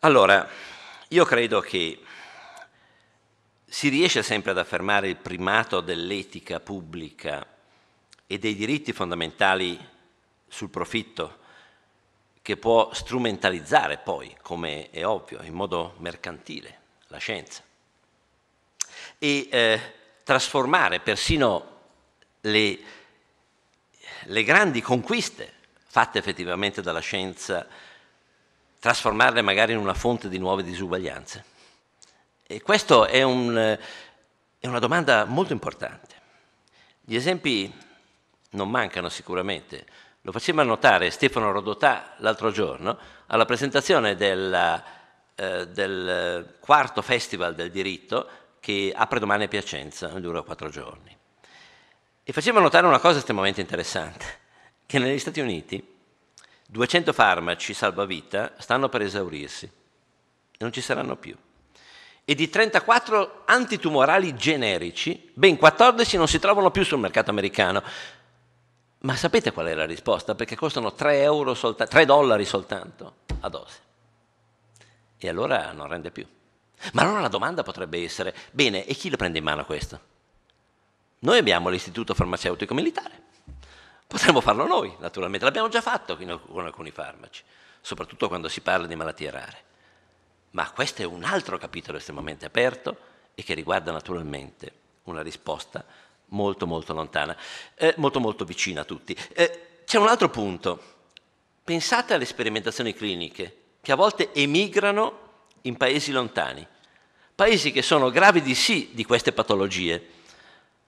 Allora, io credo che si riesce sempre ad affermare il primato dell'etica pubblica e dei diritti fondamentali sul profitto che può strumentalizzare poi, come è ovvio, in modo mercantile la scienza e eh, trasformare persino le, le grandi conquiste fatte effettivamente dalla scienza, trasformarle magari in una fonte di nuove disuguaglianze. E questa è, un, è una domanda molto importante. Gli esempi non mancano sicuramente. Lo faceva notare Stefano Rodotà l'altro giorno alla presentazione della, eh, del quarto Festival del diritto che apre domani a Piacenza, dura quattro giorni. E faceva notare una cosa estremamente interessante, che negli Stati Uniti 200 farmaci salvavita stanno per esaurirsi e non ci saranno più. E di 34 antitumorali generici, ben 14 non si trovano più sul mercato americano. Ma sapete qual è la risposta? Perché costano 3, euro solta- 3 dollari soltanto a dose. E allora non rende più. Ma allora la domanda potrebbe essere, bene, e chi lo prende in mano questo? Noi abbiamo l'Istituto Farmaceutico Militare. Potremmo farlo noi, naturalmente. L'abbiamo già fatto con alcuni farmaci, soprattutto quando si parla di malattie rare. Ma questo è un altro capitolo estremamente aperto e che riguarda naturalmente una risposta molto molto lontana, eh, molto molto vicina a tutti. Eh, c'è un altro punto, pensate alle sperimentazioni cliniche che a volte emigrano in paesi lontani, paesi che sono gravi di sì di queste patologie,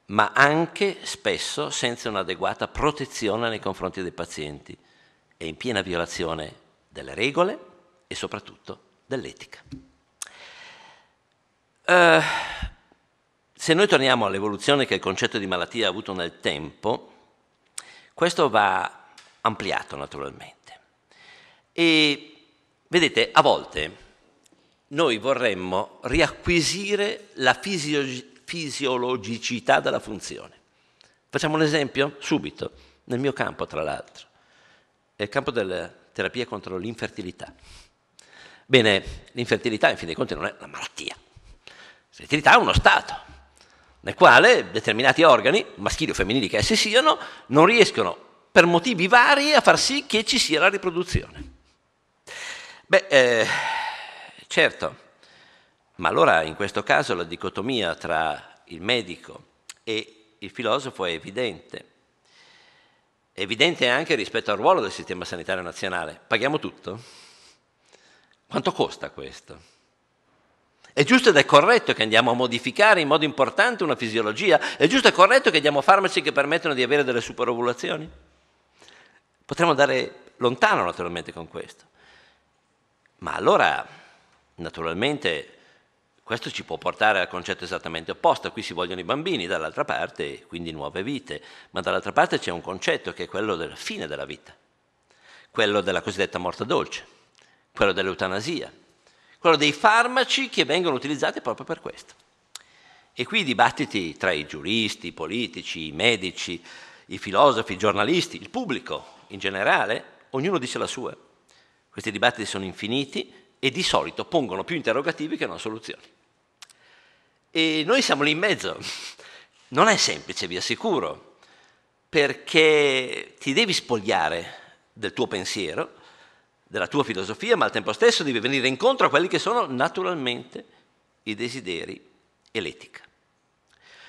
ma anche spesso senza un'adeguata protezione nei confronti dei pazienti e in piena violazione delle regole e soprattutto dell'etica. Uh, se noi torniamo all'evoluzione che il concetto di malattia ha avuto nel tempo, questo va ampliato naturalmente. E vedete, a volte noi vorremmo riacquisire la fisio- fisiologicità della funzione. Facciamo un esempio subito, nel mio campo tra l'altro, è il campo della terapia contro l'infertilità. Bene, l'infertilità in fin dei conti non è una malattia, l'infertilità è uno stato, nel quale determinati organi, maschili o femminili che essi siano, non riescono per motivi vari a far sì che ci sia la riproduzione. Beh, eh, certo, ma allora in questo caso la dicotomia tra il medico e il filosofo è evidente. evidente anche rispetto al ruolo del Sistema Sanitario Nazionale. Paghiamo tutto? Quanto costa questo? È giusto ed è corretto che andiamo a modificare in modo importante una fisiologia? È giusto e corretto che diamo farmaci che permettono di avere delle superovulazioni? Potremmo andare lontano naturalmente con questo. Ma allora, naturalmente, questo ci può portare al concetto esattamente opposto. Qui si vogliono i bambini, dall'altra parte, quindi nuove vite, ma dall'altra parte c'è un concetto che è quello della fine della vita, quello della cosiddetta morte dolce, quello dell'eutanasia quello dei farmaci che vengono utilizzati proprio per questo. E qui i dibattiti tra i giuristi, i politici, i medici, i filosofi, i giornalisti, il pubblico in generale, ognuno dice la sua. Questi dibattiti sono infiniti e di solito pongono più interrogativi che non soluzioni. E noi siamo lì in mezzo. Non è semplice, vi assicuro, perché ti devi spogliare del tuo pensiero della tua filosofia, ma al tempo stesso devi venire incontro a quelli che sono naturalmente i desideri e l'etica.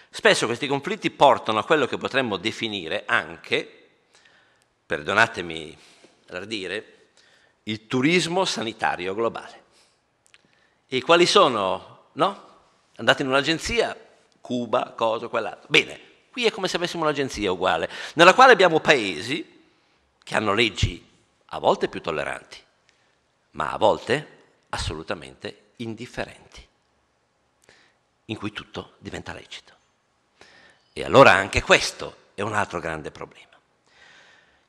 Spesso questi conflitti portano a quello che potremmo definire anche, perdonatemi l'ardire, il turismo sanitario globale. E quali sono? No? Andate in un'agenzia, Cuba, cosa, quell'altro. Bene, qui è come se avessimo un'agenzia uguale, nella quale abbiamo paesi che hanno leggi a volte più tolleranti, ma a volte assolutamente indifferenti, in cui tutto diventa lecito. E allora anche questo è un altro grande problema.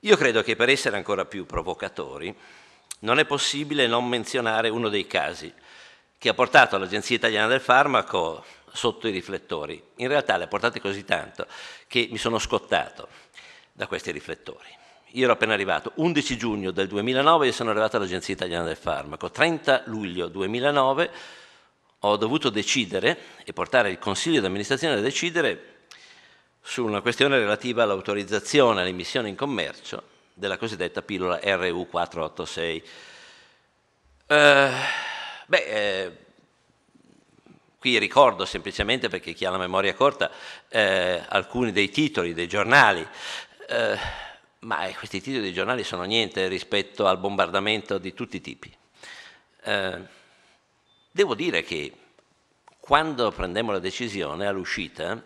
Io credo che per essere ancora più provocatori non è possibile non menzionare uno dei casi che ha portato l'Agenzia Italiana del Farmaco sotto i riflettori. In realtà le ha portate così tanto che mi sono scottato da questi riflettori. Io ero appena arrivato, 11 giugno del 2009 io sono arrivato all'Agenzia Italiana del Farmaco, 30 luglio 2009 ho dovuto decidere e portare il Consiglio di amministrazione a decidere su una questione relativa all'autorizzazione all'emissione in commercio della cosiddetta pillola RU486. Eh, beh, eh, qui ricordo semplicemente, perché chi ha la memoria corta, eh, alcuni dei titoli dei giornali. Eh, ma eh, questi titoli dei giornali sono niente rispetto al bombardamento di tutti i tipi. Eh, devo dire che quando prendemmo la decisione all'uscita,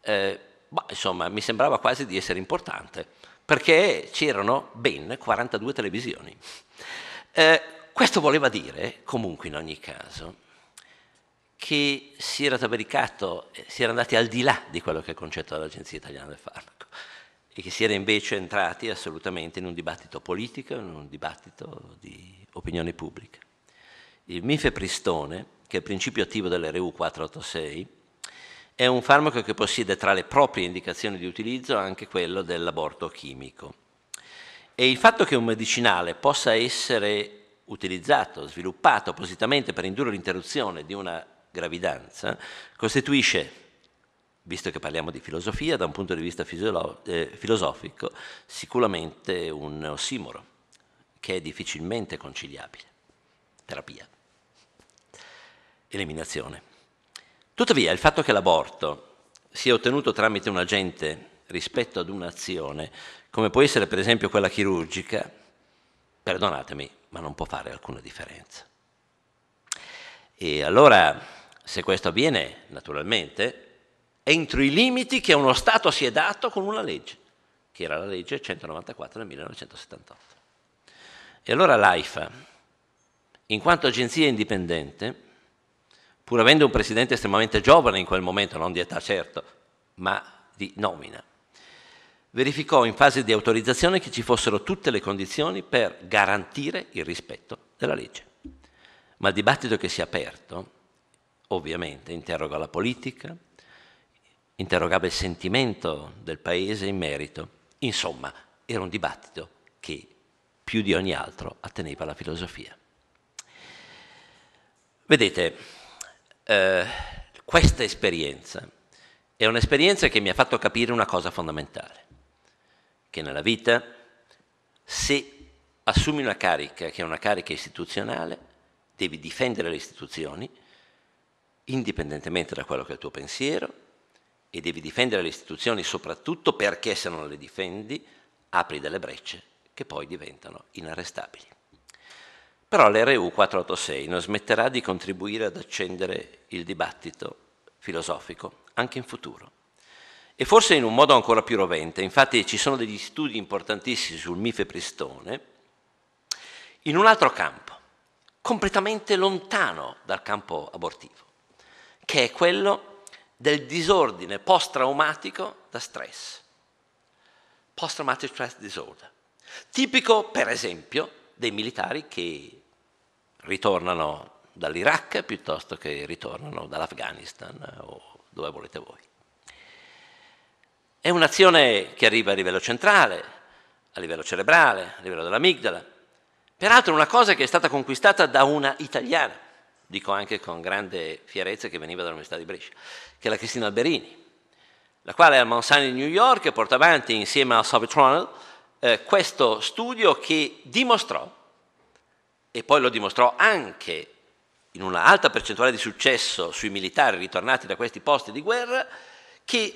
eh, bah, insomma, mi sembrava quasi di essere importante, perché c'erano ben 42 televisioni. Eh, questo voleva dire, comunque in ogni caso, che si era tabericato, eh, si era andati al di là di quello che è il concetto dell'Agenzia Italiana del Farmaco e che si era invece entrati assolutamente in un dibattito politico, in un dibattito di opinione pubblica. Il mifepristone, che è il principio attivo dell'RU486, è un farmaco che possiede tra le proprie indicazioni di utilizzo anche quello dell'aborto chimico. E il fatto che un medicinale possa essere utilizzato, sviluppato appositamente per indurre l'interruzione di una gravidanza, costituisce visto che parliamo di filosofia, da un punto di vista eh, filosofico, sicuramente un ossimoro, che è difficilmente conciliabile. Terapia. Eliminazione. Tuttavia, il fatto che l'aborto sia ottenuto tramite un agente rispetto ad un'azione, come può essere per esempio quella chirurgica, perdonatemi, ma non può fare alcuna differenza. E allora, se questo avviene, naturalmente, entro i limiti che uno Stato si è dato con una legge, che era la legge 194 del 1978. E allora l'AIFA, in quanto agenzia indipendente, pur avendo un presidente estremamente giovane in quel momento, non di età certo, ma di nomina, verificò in fase di autorizzazione che ci fossero tutte le condizioni per garantire il rispetto della legge. Ma il dibattito che si è aperto, ovviamente, interroga la politica, interrogava il sentimento del Paese in merito. Insomma, era un dibattito che più di ogni altro atteneva alla filosofia. Vedete, eh, questa esperienza è un'esperienza che mi ha fatto capire una cosa fondamentale, che nella vita se assumi una carica che è una carica istituzionale, devi difendere le istituzioni, indipendentemente da quello che è il tuo pensiero, e devi difendere le istituzioni soprattutto perché se non le difendi apri delle brecce che poi diventano inarrestabili. Però l'RU 486 non smetterà di contribuire ad accendere il dibattito filosofico anche in futuro. E forse in un modo ancora più rovente, infatti ci sono degli studi importantissimi sul Mife Pristone, in un altro campo, completamente lontano dal campo abortivo, che è quello del disordine post-traumatico da stress. Post-traumatic stress disorder. Tipico, per esempio, dei militari che ritornano dall'Iraq piuttosto che ritornano dall'Afghanistan eh, o dove volete voi. È un'azione che arriva a livello centrale, a livello cerebrale, a livello dell'amigdala. Peraltro è una cosa che è stata conquistata da una italiana, dico anche con grande fierezza che veniva dall'Università di Brescia, che è la Cristina Alberini, la quale al Mount Sinai di New York porta avanti insieme al Savitronel eh, questo studio che dimostrò, e poi lo dimostrò anche in una alta percentuale di successo sui militari ritornati da questi posti di guerra, che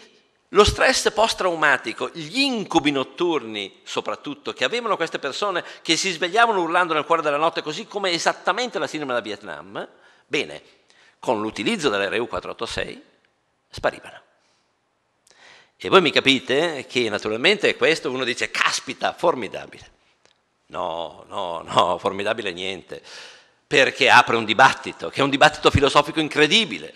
lo stress post-traumatico, gli incubi notturni soprattutto che avevano queste persone che si svegliavano urlando nel cuore della notte, così come esattamente la sindrome da Vietnam, Bene, con l'utilizzo dell'RU 486 sparivano. E voi mi capite che naturalmente questo uno dice, caspita, formidabile. No, no, no, formidabile niente, perché apre un dibattito, che è un dibattito filosofico incredibile,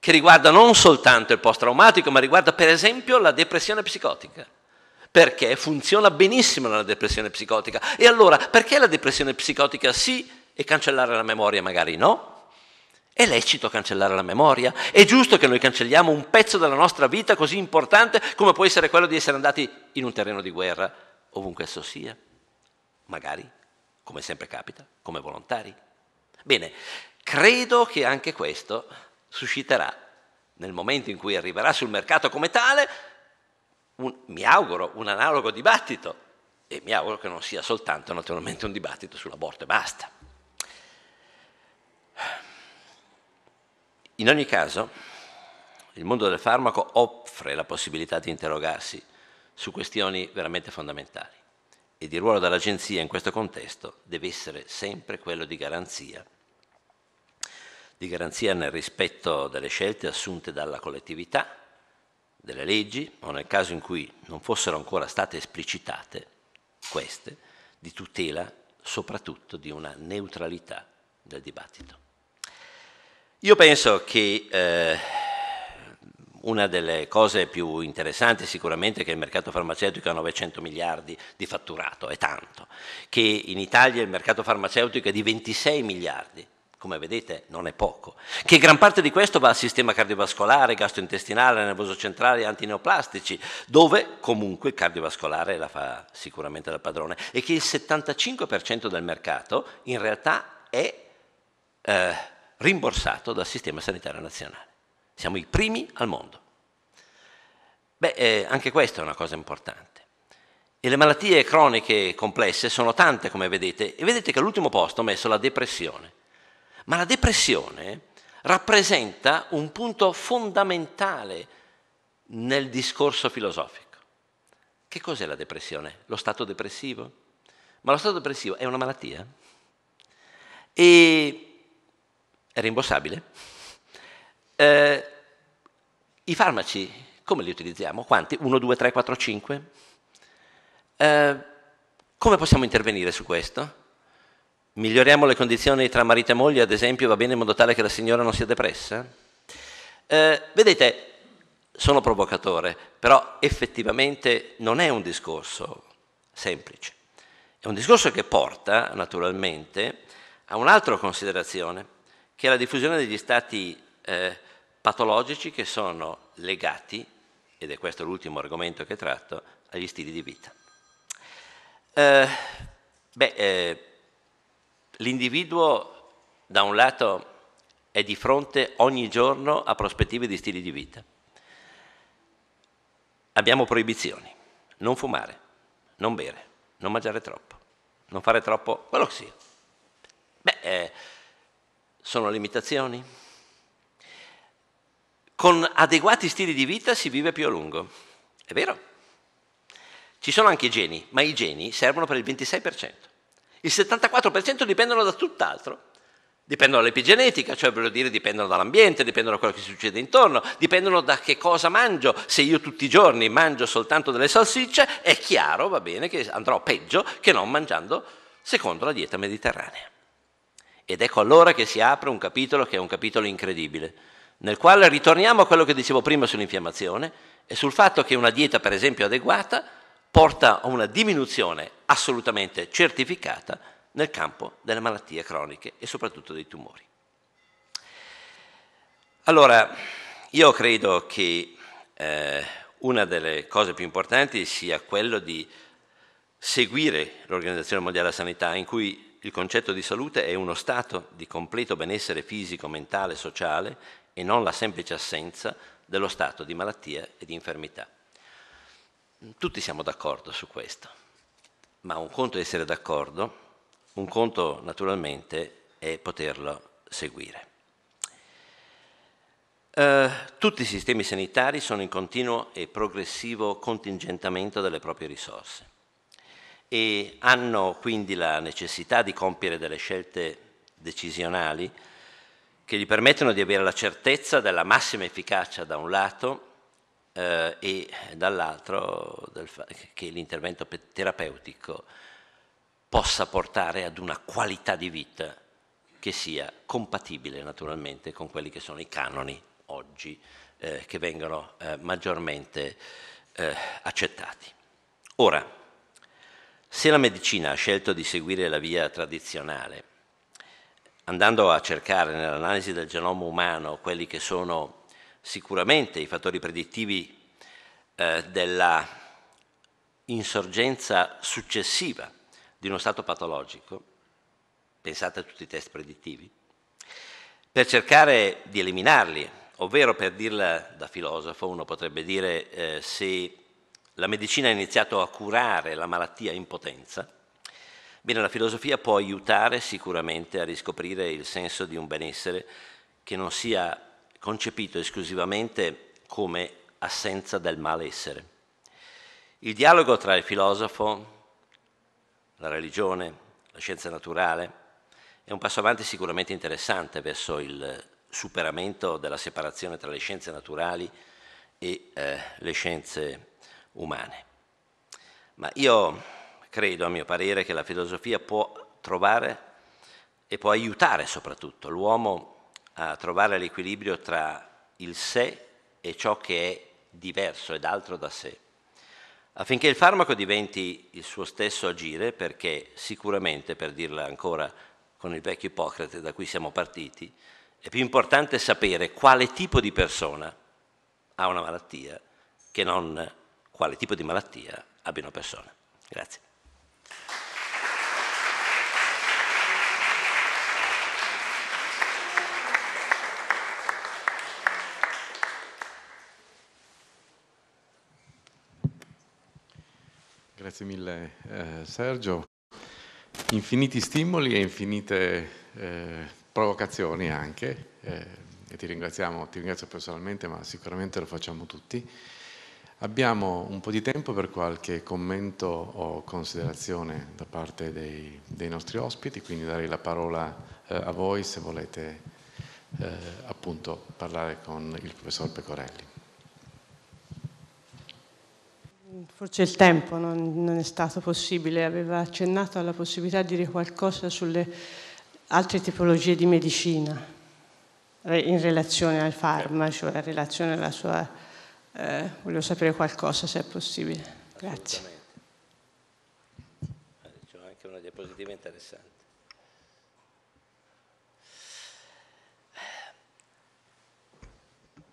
che riguarda non soltanto il post-traumatico, ma riguarda per esempio la depressione psicotica perché funziona benissimo la depressione psicotica. E allora, perché la depressione psicotica sì e cancellare la memoria magari no? È lecito cancellare la memoria? È giusto che noi cancelliamo un pezzo della nostra vita così importante come può essere quello di essere andati in un terreno di guerra, ovunque esso sia? Magari, come sempre capita, come volontari. Bene, credo che anche questo susciterà, nel momento in cui arriverà sul mercato come tale, un, mi auguro, un analogo dibattito. E mi auguro che non sia soltanto naturalmente un dibattito sull'aborto e basta. In ogni caso, il mondo del farmaco offre la possibilità di interrogarsi su questioni veramente fondamentali ed il ruolo dell'agenzia in questo contesto deve essere sempre quello di garanzia, di garanzia nel rispetto delle scelte assunte dalla collettività, delle leggi o nel caso in cui non fossero ancora state esplicitate queste, di tutela soprattutto di una neutralità del dibattito. Io penso che eh, una delle cose più interessanti sicuramente è che il mercato farmaceutico ha 900 miliardi di fatturato, è tanto, che in Italia il mercato farmaceutico è di 26 miliardi. Come vedete non è poco, che gran parte di questo va al sistema cardiovascolare, gastrointestinale, nervoso centrale, antineoplastici, dove comunque il cardiovascolare la fa sicuramente da padrone e che il 75% del mercato in realtà è eh, rimborsato dal Sistema Sanitario Nazionale. Siamo i primi al mondo. Beh, eh, anche questa è una cosa importante. E le malattie croniche complesse sono tante, come vedete, e vedete che all'ultimo posto ho messo la depressione. Ma la depressione rappresenta un punto fondamentale nel discorso filosofico. Che cos'è la depressione? Lo stato depressivo? Ma lo stato depressivo è una malattia? E rimborsabile. Eh, I farmaci, come li utilizziamo? Quanti? 1, 2, 3, 4, 5? Eh, come possiamo intervenire su questo? Miglioriamo le condizioni tra marito e moglie, ad esempio, va bene in modo tale che la signora non sia depressa? Eh, vedete, sono provocatore, però effettivamente non è un discorso semplice. È un discorso che porta, naturalmente, a un'altra considerazione che è la diffusione degli stati eh, patologici che sono legati, ed è questo l'ultimo argomento che tratto, agli stili di vita. Eh, beh, eh, l'individuo da un lato è di fronte ogni giorno a prospettive di stili di vita. Abbiamo proibizioni, non fumare, non bere, non mangiare troppo, non fare troppo quello che sia. Beh, eh, sono limitazioni. Con adeguati stili di vita si vive più a lungo, è vero. Ci sono anche i geni, ma i geni servono per il 26%. Il 74% dipendono da tutt'altro. Dipendono dall'epigenetica, cioè voglio dire dipendono dall'ambiente, dipendono da quello che succede intorno, dipendono da che cosa mangio. Se io tutti i giorni mangio soltanto delle salsicce, è chiaro, va bene, che andrò peggio che non mangiando secondo la dieta mediterranea. Ed ecco allora che si apre un capitolo che è un capitolo incredibile, nel quale ritorniamo a quello che dicevo prima sull'infiammazione e sul fatto che una dieta, per esempio, adeguata porta a una diminuzione assolutamente certificata nel campo delle malattie croniche e soprattutto dei tumori. Allora, io credo che eh, una delle cose più importanti sia quello di seguire l'Organizzazione Mondiale della Sanità, in cui il concetto di salute è uno stato di completo benessere fisico, mentale, sociale e non la semplice assenza dello stato di malattia e di infermità. Tutti siamo d'accordo su questo, ma un conto è essere d'accordo, un conto naturalmente è poterlo seguire. Uh, tutti i sistemi sanitari sono in continuo e progressivo contingentamento delle proprie risorse e hanno quindi la necessità di compiere delle scelte decisionali che gli permettono di avere la certezza della massima efficacia da un lato eh, e dall'altro che l'intervento terapeutico possa portare ad una qualità di vita che sia compatibile naturalmente con quelli che sono i canoni oggi eh, che vengono eh, maggiormente eh, accettati. Ora, se la medicina ha scelto di seguire la via tradizionale, andando a cercare nell'analisi del genoma umano quelli che sono sicuramente i fattori predittivi eh, della insorgenza successiva di uno stato patologico, pensate a tutti i test predittivi, per cercare di eliminarli, ovvero per dirla da filosofo uno potrebbe dire eh, se la medicina ha iniziato a curare la malattia in potenza. Bene, la filosofia può aiutare sicuramente a riscoprire il senso di un benessere che non sia concepito esclusivamente come assenza del malessere. Il dialogo tra il filosofo, la religione, la scienza naturale è un passo avanti sicuramente interessante verso il superamento della separazione tra le scienze naturali e eh, le scienze umane. Ma io credo, a mio parere, che la filosofia può trovare e può aiutare soprattutto l'uomo a trovare l'equilibrio tra il sé e ciò che è diverso ed altro da sé, affinché il farmaco diventi il suo stesso agire, perché sicuramente, per dirla ancora con il vecchio Ippocrate da cui siamo partiti, è più importante sapere quale tipo di persona ha una malattia che non quale tipo di malattia abbiano persone. Grazie. Grazie mille eh, Sergio. Infiniti stimoli e infinite eh, provocazioni anche, eh, e ti ringraziamo, ti ringrazio personalmente, ma sicuramente lo facciamo tutti. Abbiamo un po' di tempo per qualche commento o considerazione da parte dei, dei nostri ospiti, quindi darei la parola eh, a voi se volete eh, appunto parlare con il professor Pecorelli. Forse il tempo non, non è stato possibile, aveva accennato alla possibilità di dire qualcosa sulle altre tipologie di medicina in relazione al farmaco, cioè in relazione alla sua eh, volevo sapere qualcosa se è possibile. Grazie. Eh, c'è anche una diapositiva interessante.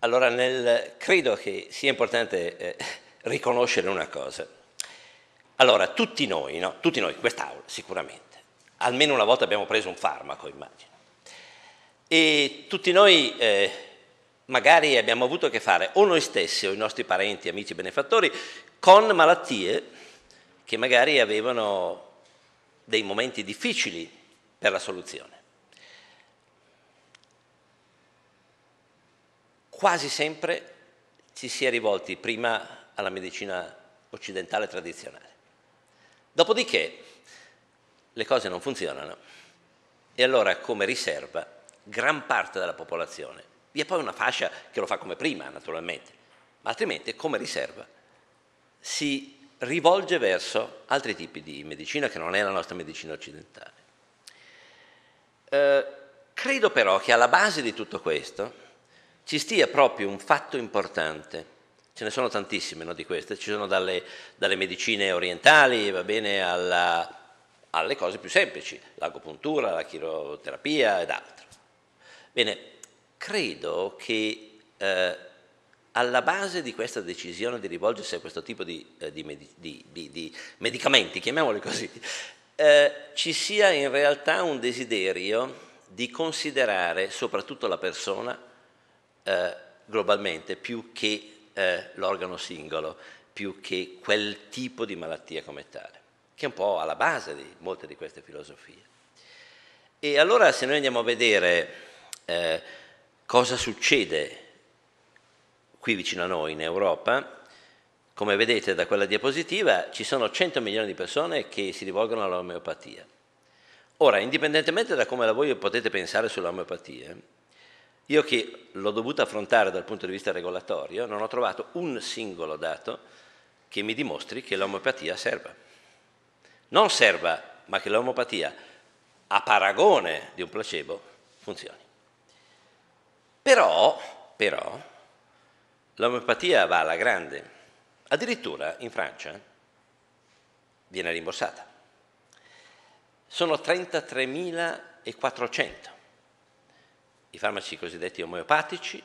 Allora, nel, credo che sia importante eh, riconoscere una cosa. Allora, tutti noi, no? tutti noi, in quest'aula sicuramente, almeno una volta abbiamo preso un farmaco, immagino, e tutti noi eh, magari abbiamo avuto a che fare o noi stessi o i nostri parenti, amici, benefattori, con malattie che magari avevano dei momenti difficili per la soluzione. Quasi sempre ci si è rivolti prima alla medicina occidentale tradizionale. Dopodiché le cose non funzionano e allora come riserva gran parte della popolazione vi è poi una fascia che lo fa come prima, naturalmente, ma altrimenti come riserva si rivolge verso altri tipi di medicina che non è la nostra medicina occidentale. Eh, credo però che alla base di tutto questo ci stia proprio un fatto importante. Ce ne sono tantissime no, di queste, ci sono dalle, dalle medicine orientali, va bene, alla, alle cose più semplici, l'agopuntura, la chiroterapia ed altro. Bene, credo che eh, alla base di questa decisione di rivolgersi a questo tipo di, eh, di, med- di, di medicamenti, chiamiamoli così, eh, ci sia in realtà un desiderio di considerare soprattutto la persona eh, globalmente più che eh, l'organo singolo, più che quel tipo di malattia come tale, che è un po' alla base di molte di queste filosofie. E allora se noi andiamo a vedere eh, cosa succede qui vicino a noi in Europa. Come vedete da quella diapositiva ci sono 100 milioni di persone che si rivolgono all'omeopatia. Ora, indipendentemente da come la voi potete pensare sull'omeopatia, io che l'ho dovuta affrontare dal punto di vista regolatorio, non ho trovato un singolo dato che mi dimostri che l'omeopatia serva. Non serva, ma che l'omeopatia, a paragone di un placebo, funzioni. Però, però l'omeopatia va alla grande. Addirittura in Francia viene rimborsata. Sono 33.400 i farmaci cosiddetti omeopatici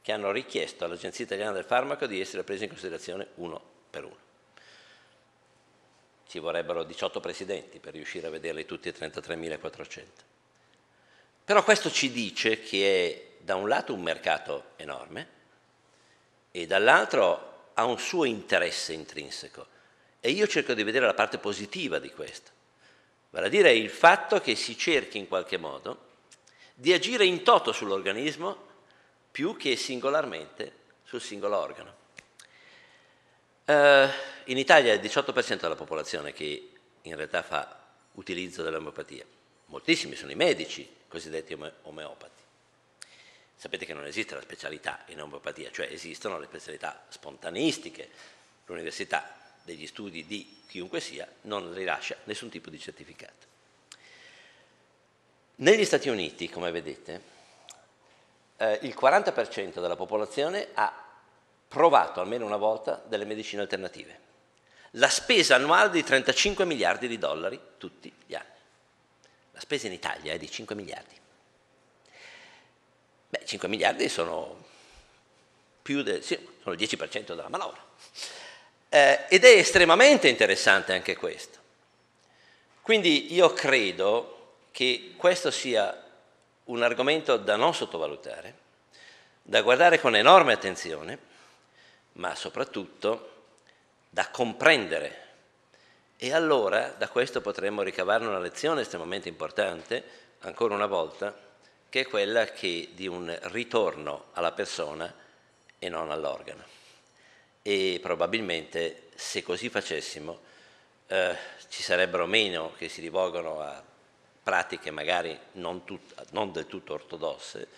che hanno richiesto all'Agenzia Italiana del Farmaco di essere presi in considerazione uno per uno. Ci vorrebbero 18 presidenti per riuscire a vederli tutti e 33.400. Però questo ci dice che è da un lato un mercato enorme e dall'altro ha un suo interesse intrinseco. E io cerco di vedere la parte positiva di questo, vale a dire il fatto che si cerchi in qualche modo di agire in toto sull'organismo più che singolarmente sul singolo organo. Eh, in Italia è il 18% della popolazione che in realtà fa utilizzo dell'omeopatia. Moltissimi sono i medici cosiddetti omeopati. Sapete che non esiste la specialità in omeopatia, cioè esistono le specialità spontaneistiche. L'università degli studi di chiunque sia non rilascia nessun tipo di certificato. Negli Stati Uniti, come vedete, eh, il 40% della popolazione ha provato almeno una volta delle medicine alternative. La spesa annuale è di 35 miliardi di dollari tutti gli anni. La spesa in Italia è di 5 miliardi. Beh, 5 miliardi sono più del sì, sono il 10% della manovra. Eh, ed è estremamente interessante anche questo. Quindi io credo che questo sia un argomento da non sottovalutare, da guardare con enorme attenzione, ma soprattutto da comprendere. E allora da questo potremmo ricavare una lezione estremamente importante, ancora una volta, che è quella che di un ritorno alla persona e non all'organo. E probabilmente se così facessimo eh, ci sarebbero meno che si rivolgono a pratiche magari non, tut- non del tutto ortodosse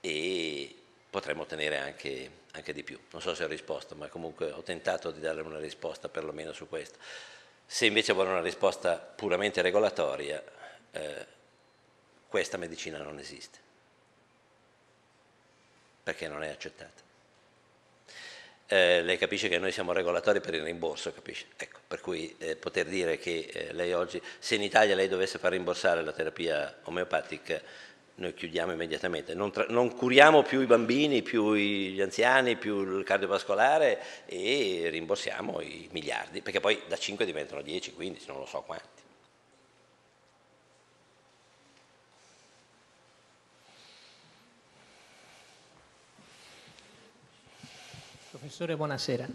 e potremmo ottenere anche, anche di più. Non so se ho risposto, ma comunque ho tentato di dare una risposta perlomeno su questo. Se invece vuole una risposta puramente regolatoria, eh, questa medicina non esiste, perché non è accettata. Eh, lei capisce che noi siamo regolatori per il rimborso, capisce? Ecco, per cui eh, poter dire che eh, lei oggi, se in Italia lei dovesse far rimborsare la terapia omeopatica, noi chiudiamo immediatamente, non, tra- non curiamo più i bambini, più gli anziani, più il cardiovascolare e rimborsiamo i miliardi, perché poi da 5 diventano 10, 15, non lo so quanti. Professore, buonasera.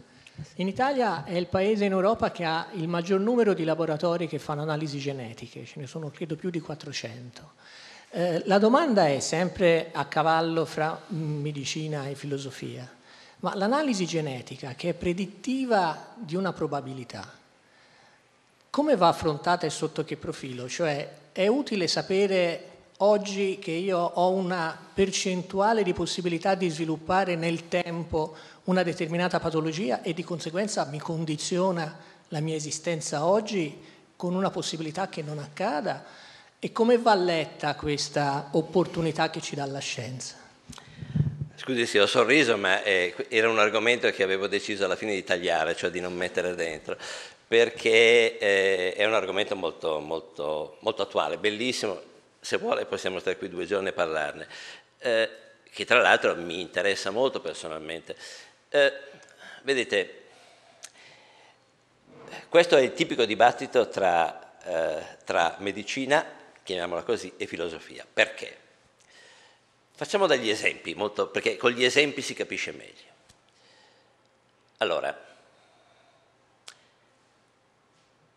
In Italia è il paese in Europa che ha il maggior numero di laboratori che fanno analisi genetiche, ce ne sono credo più di 400. Eh, la domanda è sempre a cavallo fra mm, medicina e filosofia, ma l'analisi genetica che è predittiva di una probabilità, come va affrontata e sotto che profilo? Cioè è utile sapere oggi che io ho una percentuale di possibilità di sviluppare nel tempo una determinata patologia e di conseguenza mi condiziona la mia esistenza oggi con una possibilità che non accada e come va letta questa opportunità che ci dà la scienza? Scusi se ho sorriso, ma eh, era un argomento che avevo deciso alla fine di tagliare, cioè di non mettere dentro perché eh, è un argomento molto, molto, molto attuale, bellissimo, se vuole possiamo stare qui due giorni a parlarne, eh, che tra l'altro mi interessa molto personalmente. Eh, vedete, questo è il tipico dibattito tra, eh, tra medicina, chiamiamola così, e filosofia. Perché? Facciamo degli esempi, molto, perché con gli esempi si capisce meglio. Allora,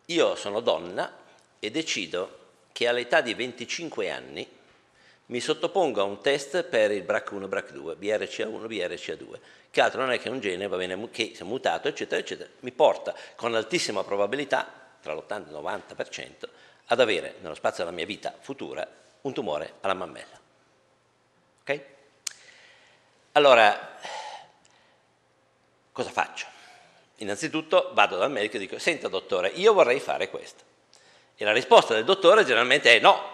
io sono donna e decido che all'età di 25 anni mi sottopongo a un test per il BRCA1, BRCA2, BRCA1, BRCA2, che altro non è che un gene va bene, che è mutato, eccetera, eccetera, mi porta con altissima probabilità, tra l'80 e il 90%, ad avere nello spazio della mia vita futura un tumore alla mammella. Ok? Allora, cosa faccio? Innanzitutto vado dal medico e dico, senta dottore, io vorrei fare questo. E la risposta del dottore generalmente è no,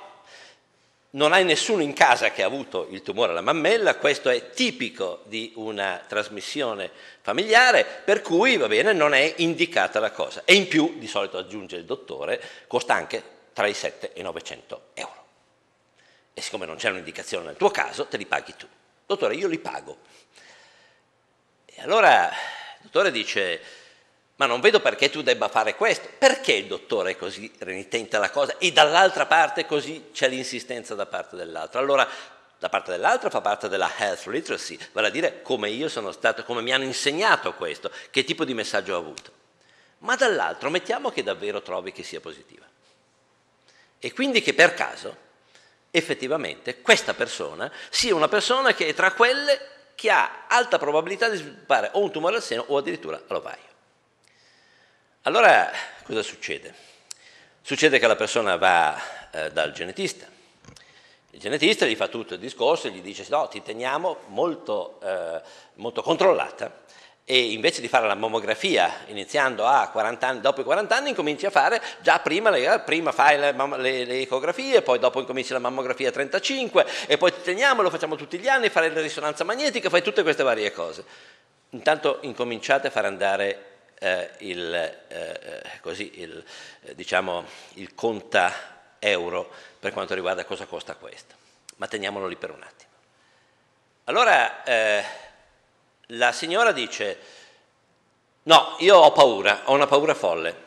non hai nessuno in casa che ha avuto il tumore alla mammella, questo è tipico di una trasmissione familiare, per cui va bene, non è indicata la cosa. E in più, di solito aggiunge il dottore, costa anche tra i 7 e i 900 euro. E siccome non c'è un'indicazione nel tuo caso, te li paghi tu. Dottore, io li pago. E allora il dottore dice, ma non vedo perché tu debba fare questo. Perché il dottore è così renitente alla cosa e dall'altra parte così c'è l'insistenza da parte dell'altro? Allora, da parte dell'altro fa parte della health literacy, vale a dire come io sono stato, come mi hanno insegnato questo, che tipo di messaggio ho avuto. Ma dall'altro mettiamo che davvero trovi che sia positiva. E quindi che per caso, effettivamente, questa persona sia una persona che è tra quelle che ha alta probabilità di sviluppare o un tumore al seno o addirittura l'ovaio. Allora cosa succede? Succede che la persona va eh, dal genetista. Il genetista gli fa tutto il discorso e gli dice no, ti teniamo molto, eh, molto controllata e invece di fare la mammografia iniziando a 40 anni, dopo i 40 anni incominci a fare già prima, le, prima fai le, le, le, ecografie, poi dopo incominci la mammografia a 35 e poi ti teniamo, lo facciamo tutti gli anni, fare la risonanza magnetica, fai tutte queste varie cose. Intanto incominciate a far andare eh, il, eh, eh così, il, eh, diciamo, il conta euro per quanto riguarda cosa costa questo. Ma teniamolo lì per un attimo. Allora eh, la signora dice, no, io ho paura, ho una paura folle,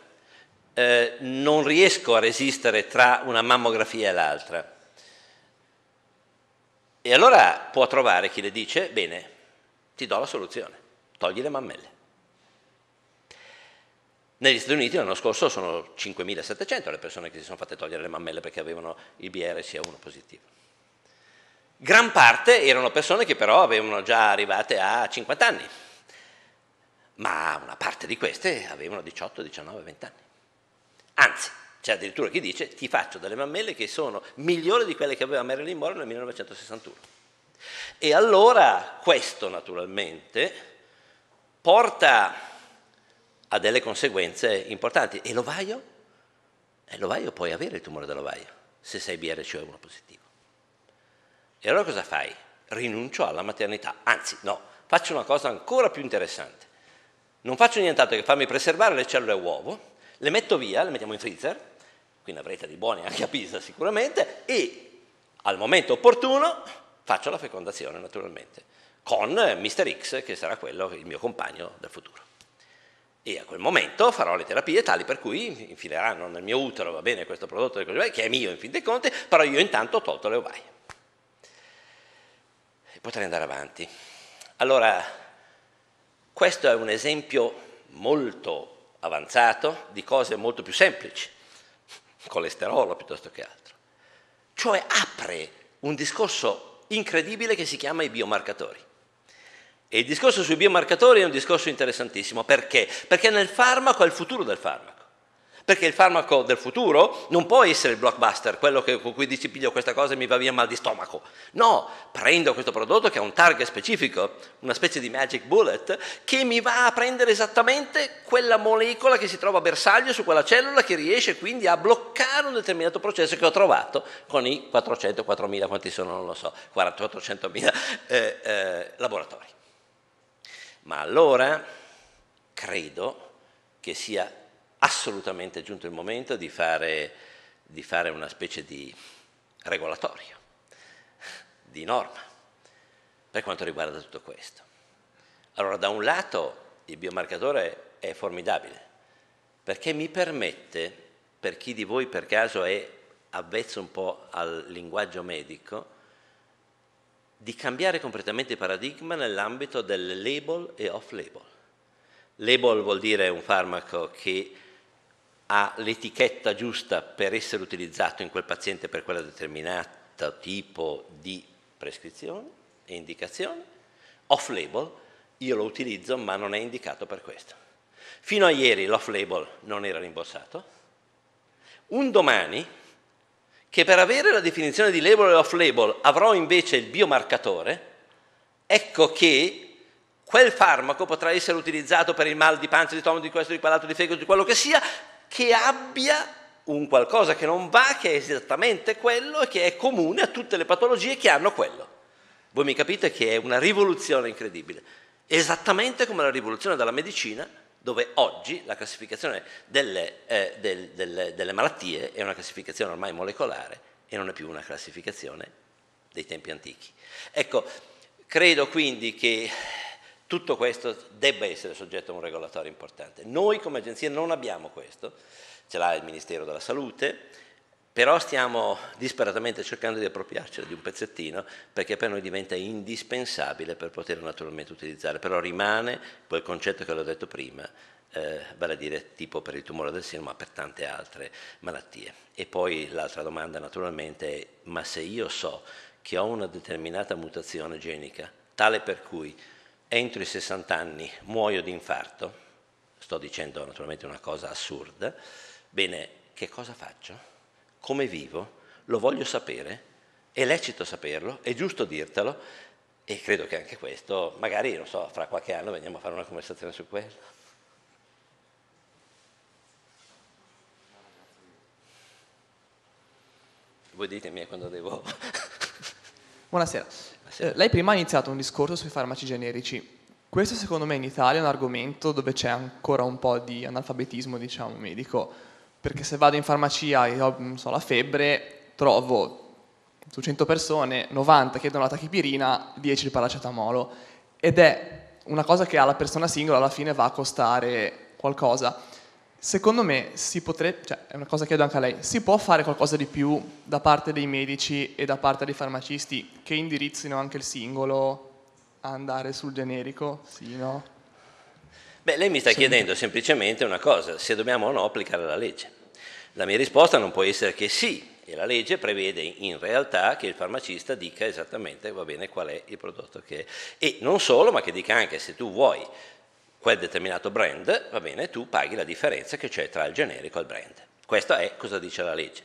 eh, non riesco a resistere tra una mammografia e l'altra. E allora può trovare chi le dice, bene, ti do la soluzione, togli le mammelle. Negli Stati Uniti l'anno scorso sono 5.700 le persone che si sono fatte togliere le mammelle perché avevano il BRCA1 positivo. Gran parte erano persone che però avevano già arrivate a 50 anni, ma una parte di queste avevano 18, 19, 20 anni. Anzi, c'è addirittura chi dice ti faccio delle mammelle che sono migliori di quelle che aveva Marilyn Monroe nel 1961. E allora questo naturalmente porta ha delle conseguenze importanti. E l'ovaio? E eh, l'ovaio puoi avere il tumore dell'ovaio se sei BRCA1 positivo. E allora cosa fai? Rinuncio alla maternità. Anzi, no, faccio una cosa ancora più interessante. Non faccio nient'altro che farmi preservare le cellule uovo, le metto via, le mettiamo in freezer, quindi avrete di buoni anche a Pisa sicuramente, e al momento opportuno faccio la fecondazione naturalmente, con Mr. X che sarà quello, il mio compagno del futuro e a quel momento farò le terapie tali per cui infileranno nel mio utero, va bene, questo prodotto che è mio in fin dei conti, però io intanto ho tolto le ovaie. E potrei andare avanti. Allora, questo è un esempio molto avanzato di cose molto più semplici, colesterolo piuttosto che altro. Cioè apre un discorso incredibile che si chiama i biomarcatori. E il discorso sui biomarcatori è un discorso interessantissimo. Perché? Perché nel farmaco è il futuro del farmaco. Perché il farmaco del futuro non può essere il blockbuster, quello che, con cui dici piglio questa cosa e mi va via mal di stomaco. No, prendo questo prodotto che ha un target specifico, una specie di magic bullet, che mi va a prendere esattamente quella molecola che si trova a bersaglio su quella cellula che riesce quindi a bloccare un determinato processo che ho trovato con i 400, 4.000, quanti sono, non lo so, 400.000 eh, eh, laboratori. Ma allora credo che sia assolutamente giunto il momento di fare, di fare una specie di regolatorio, di norma, per quanto riguarda tutto questo. Allora, da un lato, il biomarcatore è formidabile, perché mi permette, per chi di voi per caso è avvezzo un po' al linguaggio medico, di cambiare completamente il paradigma nell'ambito del label e off-label. Label vuol dire un farmaco che ha l'etichetta giusta per essere utilizzato in quel paziente per quella determinata tipo di prescrizione e indicazione. Off-label, io lo utilizzo ma non è indicato per questo. Fino a ieri l'off-label non era rimborsato. Un domani che per avere la definizione di label e off label avrò invece il biomarcatore, ecco che quel farmaco potrà essere utilizzato per il mal di pancia, di tomo, di questo, di quell'altro, di fegato, di quello che sia, che abbia un qualcosa che non va, che è esattamente quello e che è comune a tutte le patologie che hanno quello. Voi mi capite che è una rivoluzione incredibile, esattamente come la rivoluzione della medicina dove oggi la classificazione delle, eh, del, delle, delle, malattie è una classificazione ormai molecolare e non è più una classificazione dei tempi antichi. Ecco, credo quindi che tutto questo debba essere soggetto a un regolatorio importante. Noi come agenzia non abbiamo questo, ce l'ha il Ministero della Salute, però stiamo disperatamente cercando di appropriarcela di un pezzettino perché per noi diventa indispensabile per poterlo naturalmente utilizzare, però rimane quel concetto che l'ho detto prima, eh, vale a dire tipo per il tumore del seno ma per tante altre malattie. E poi l'altra domanda naturalmente è ma se io so che ho una determinata mutazione genica tale per cui entro i 60 anni muoio di infarto, sto dicendo naturalmente una cosa assurda, bene, che cosa faccio? come vivo, lo voglio sapere, è lecito saperlo, è giusto dirtelo e credo che anche questo, magari, non so, fra qualche anno veniamo a fare una conversazione su quello. Voi ditemi quando devo... Buonasera. Buonasera. Eh, lei prima ha iniziato un discorso sui farmaci generici. Questo secondo me in Italia è un argomento dove c'è ancora un po' di analfabetismo, diciamo, medico perché se vado in farmacia e ho so, la febbre, trovo su 100 persone 90 chiedono la tachipirina, 10 il paracetamolo. Ed è una cosa che alla persona singola alla fine va a costare qualcosa. Secondo me si potrebbe, cioè è una cosa che chiedo anche a lei, si può fare qualcosa di più da parte dei medici e da parte dei farmacisti che indirizzino anche il singolo a andare sul generico? Sì, no? Beh, lei mi sta sì. chiedendo semplicemente una cosa, se dobbiamo o no applicare la legge. La mia risposta non può essere che sì, e la legge prevede in realtà che il farmacista dica esattamente va bene qual è il prodotto che è. E non solo, ma che dica anche se tu vuoi quel determinato brand, va bene, tu paghi la differenza che c'è tra il generico e il brand. Questo è cosa dice la legge.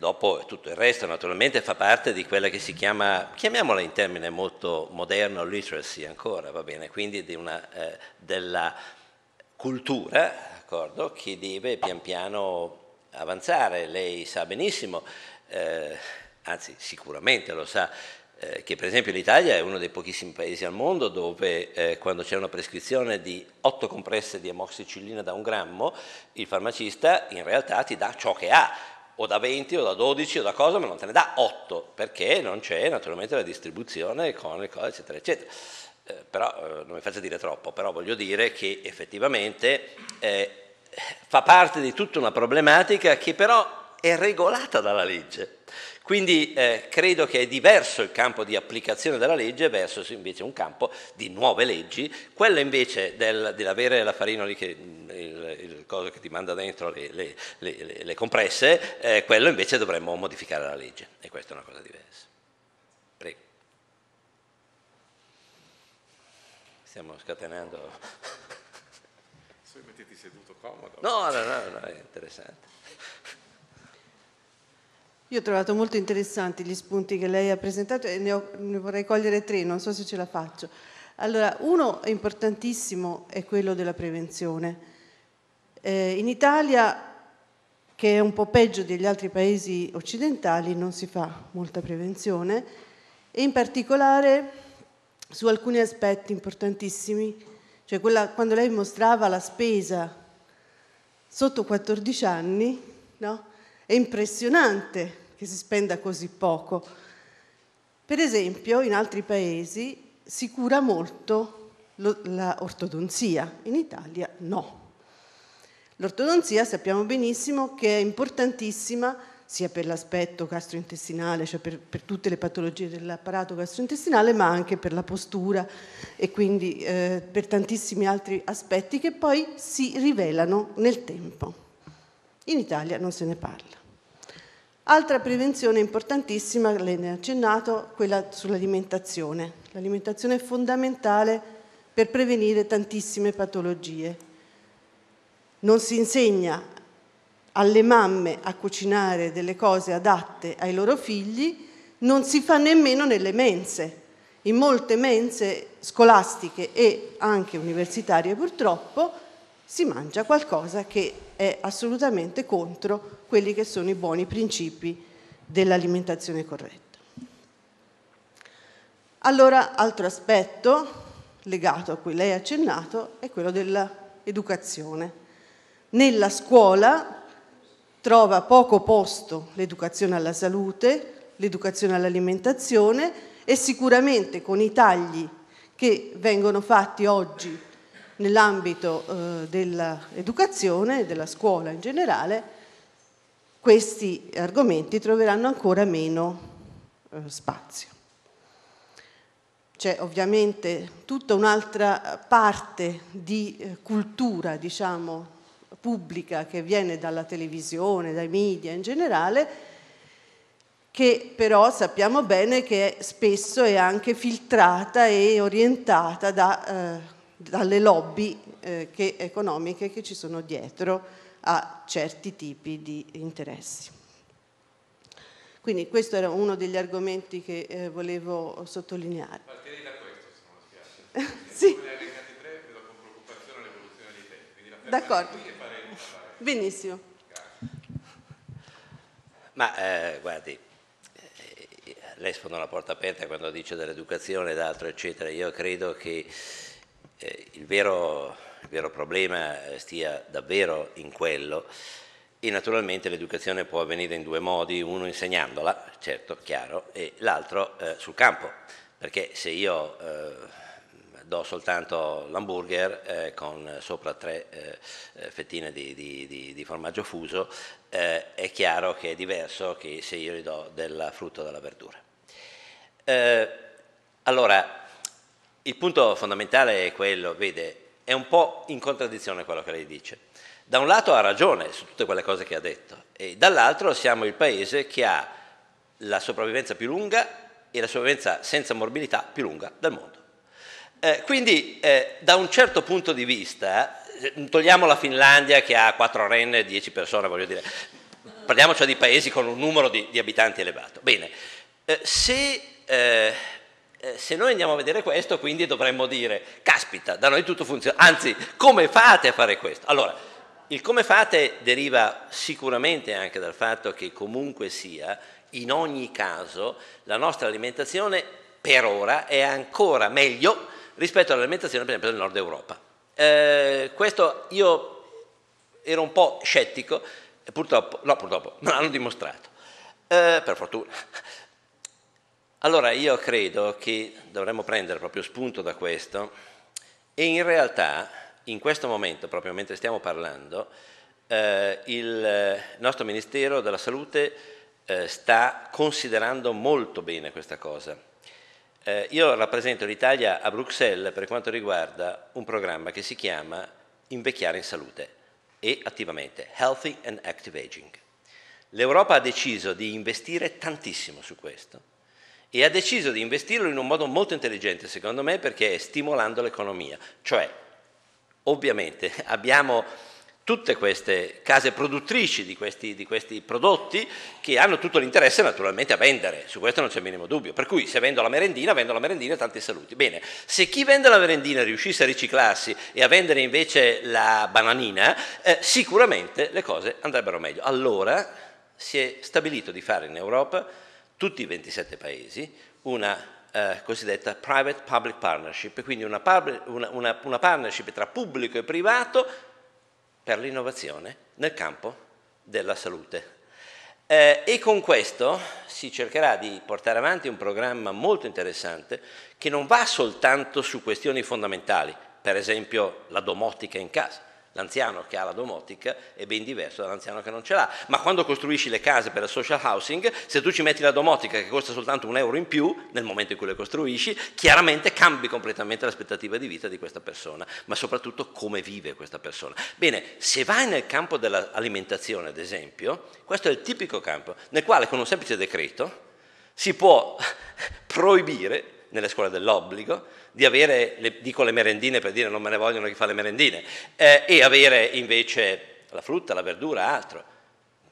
Dopo tutto il resto naturalmente fa parte di quella che si chiama, chiamiamola in termine molto moderno, literacy ancora, va bene, quindi una, eh, della cultura, d'accordo, che deve pian piano avanzare. Lei sa benissimo, eh, anzi sicuramente lo sa, eh, che per esempio l'Italia è uno dei pochissimi paesi al mondo dove eh, quando c'è una prescrizione di otto compresse di amoxicillina da un grammo, il farmacista in realtà ti dà ciò che ha o da 20 o da 12 o da cosa, ma non te ne dà 8 perché non c'è naturalmente la distribuzione con il cose, eccetera, eccetera. Eh, però eh, non mi faccio dire troppo, però voglio dire che effettivamente eh, fa parte di tutta una problematica che però è regolata dalla legge. Quindi eh, credo che è diverso il campo di applicazione della legge verso invece un campo di nuove leggi, quello invece del, dell'avere la farina lì che mm, il, il coso che ti manda dentro le, le, le, le compresse, eh, quello invece dovremmo modificare la legge e questa è una cosa diversa. Prego. Stiamo scatenando. Se mettiti seduto comodo. No, no, no, no è interessante. Io ho trovato molto interessanti gli spunti che lei ha presentato e ne, ho, ne vorrei cogliere tre, non so se ce la faccio. Allora, uno importantissimo è quello della prevenzione. Eh, in Italia, che è un po' peggio degli altri paesi occidentali, non si fa molta prevenzione e in particolare su alcuni aspetti importantissimi, cioè quella, quando lei mostrava la spesa sotto 14 anni, no? È impressionante che si spenda così poco. Per esempio, in altri paesi si cura molto l'ortodonzia, in Italia no. L'ortodonzia sappiamo benissimo che è importantissima sia per l'aspetto gastrointestinale, cioè per, per, tutte le patologie dell'apparato gastrointestinale, ma anche per la postura e quindi eh, per tantissimi altri aspetti che poi si rivelano nel tempo. In Italia non se ne parla. Altra prevenzione importantissima, lei ne ha accennato, quella sull'alimentazione. L'alimentazione è fondamentale per prevenire tantissime patologie. Non si insegna alle mamme a cucinare delle cose adatte ai loro figli, non si fa nemmeno nelle mense. In molte mense scolastiche e anche universitarie purtroppo si mangia qualcosa che è assolutamente contro quelli che sono i buoni principi dell'alimentazione corretta. Allora, altro aspetto legato a cui lei ha accennato è quello dell'educazione. Nella scuola trova poco posto l'educazione alla salute, l'educazione all'alimentazione e sicuramente con i tagli che vengono fatti oggi nell'ambito eh, dell'educazione, della scuola in generale, questi argomenti troveranno ancora meno eh, spazio. C'è ovviamente tutta un'altra parte di eh, cultura, diciamo, pubblica che viene dalla televisione, dai media in generale, che però sappiamo bene che spesso è anche filtrata e orientata da... Eh, dalle lobby eh, che, economiche che ci sono dietro a certi tipi di interessi. Quindi questo era uno degli argomenti che eh, volevo sottolineare. Partirei da questo, se non lo spiace. sì. Tre, vedo con preoccupazione l'evoluzione dei tempi. D'accordo. Qui e Benissimo. Ma eh, guardi, eh, eh, lei sfonda la porta aperta quando dice dell'educazione ed altro, eccetera. Io credo che eh, il vero, il vero problema eh, stia davvero in quello. E naturalmente l'educazione può avvenire in due modi, uno insegnandola, certo, chiaro, e l'altro eh, sul campo, perché se io eh, do soltanto l'hamburger eh, con sopra tre eh, fettine di, di, di, di, formaggio fuso, è chiaro che è diverso che se io gli do della frutta o della verdura. allora, il punto fondamentale è quello, vede, è un po' in contraddizione quello che lei dice. Da un lato ha ragione su tutte quelle cose che ha detto e dall'altro siamo il paese che ha la sopravvivenza più lunga e la sopravvivenza senza morbilità più lunga del mondo. Eh, quindi eh, da un certo punto di vista, eh, togliamo la Finlandia che ha 4 renne e 10 persone, voglio dire, parliamo cioè di paesi con un numero di, di abitanti elevato. Bene, eh, se eh, eh, se noi andiamo a vedere questo, quindi dovremmo dire, caspita, da noi tutto funziona, anzi, come fate a fare questo? Allora, il come fate deriva sicuramente anche dal fatto che comunque sia, in ogni caso, la nostra alimentazione per ora è ancora meglio rispetto all'alimentazione per esempio del nord Europa. Eh, questo io ero un po' scettico, e purtroppo, no purtroppo, me l'hanno dimostrato, eh, per fortuna. Allora io credo che dovremmo prendere proprio spunto da questo e in realtà in questo momento, proprio mentre stiamo parlando, eh, il nostro Ministero della Salute eh, sta considerando molto bene questa cosa. Eh, io rappresento l'Italia a Bruxelles per quanto riguarda un programma che si chiama Invecchiare in salute e attivamente Healthy and Active Aging. L'Europa ha deciso di investire tantissimo su questo e ha deciso di investirlo in un modo molto intelligente, secondo me, perché è stimolando l'economia. Cioè, ovviamente, abbiamo tutte queste case produttrici di questi, di questi, prodotti che hanno tutto l'interesse naturalmente a vendere, su questo non c'è il minimo dubbio. Per cui se vendo la merendina, vendo la merendina e tanti saluti. Bene, se chi vende la merendina riuscisse a riciclarsi e a vendere invece la bananina, eh, sicuramente le cose andrebbero meglio. Allora si è stabilito di fare in Europa tutti i 27 paesi una eh, cosiddetta private public partnership, quindi una, par una, una, una partnership tra pubblico e privato per l'innovazione nel campo della salute. Eh, e con questo si cercherà di portare avanti un programma molto interessante che non va soltanto su questioni fondamentali, per esempio la domotica in casa, L'anziano che ha la domotica è ben diverso dall'anziano che non ce l'ha. Ma quando costruisci le case per il social housing, se tu ci metti la domotica che costa soltanto un euro in più nel momento in cui le costruisci, chiaramente cambi completamente l'aspettativa di vita di questa persona, ma soprattutto come vive questa persona. Bene, se vai nel campo dell'alimentazione, ad esempio, questo è il tipico campo nel quale con un semplice decreto si può proibire, nelle scuole dell'obbligo, di avere, le, dico le merendine per dire non me ne vogliono chi fa le merendine, eh, e avere invece la frutta, la verdura, altro.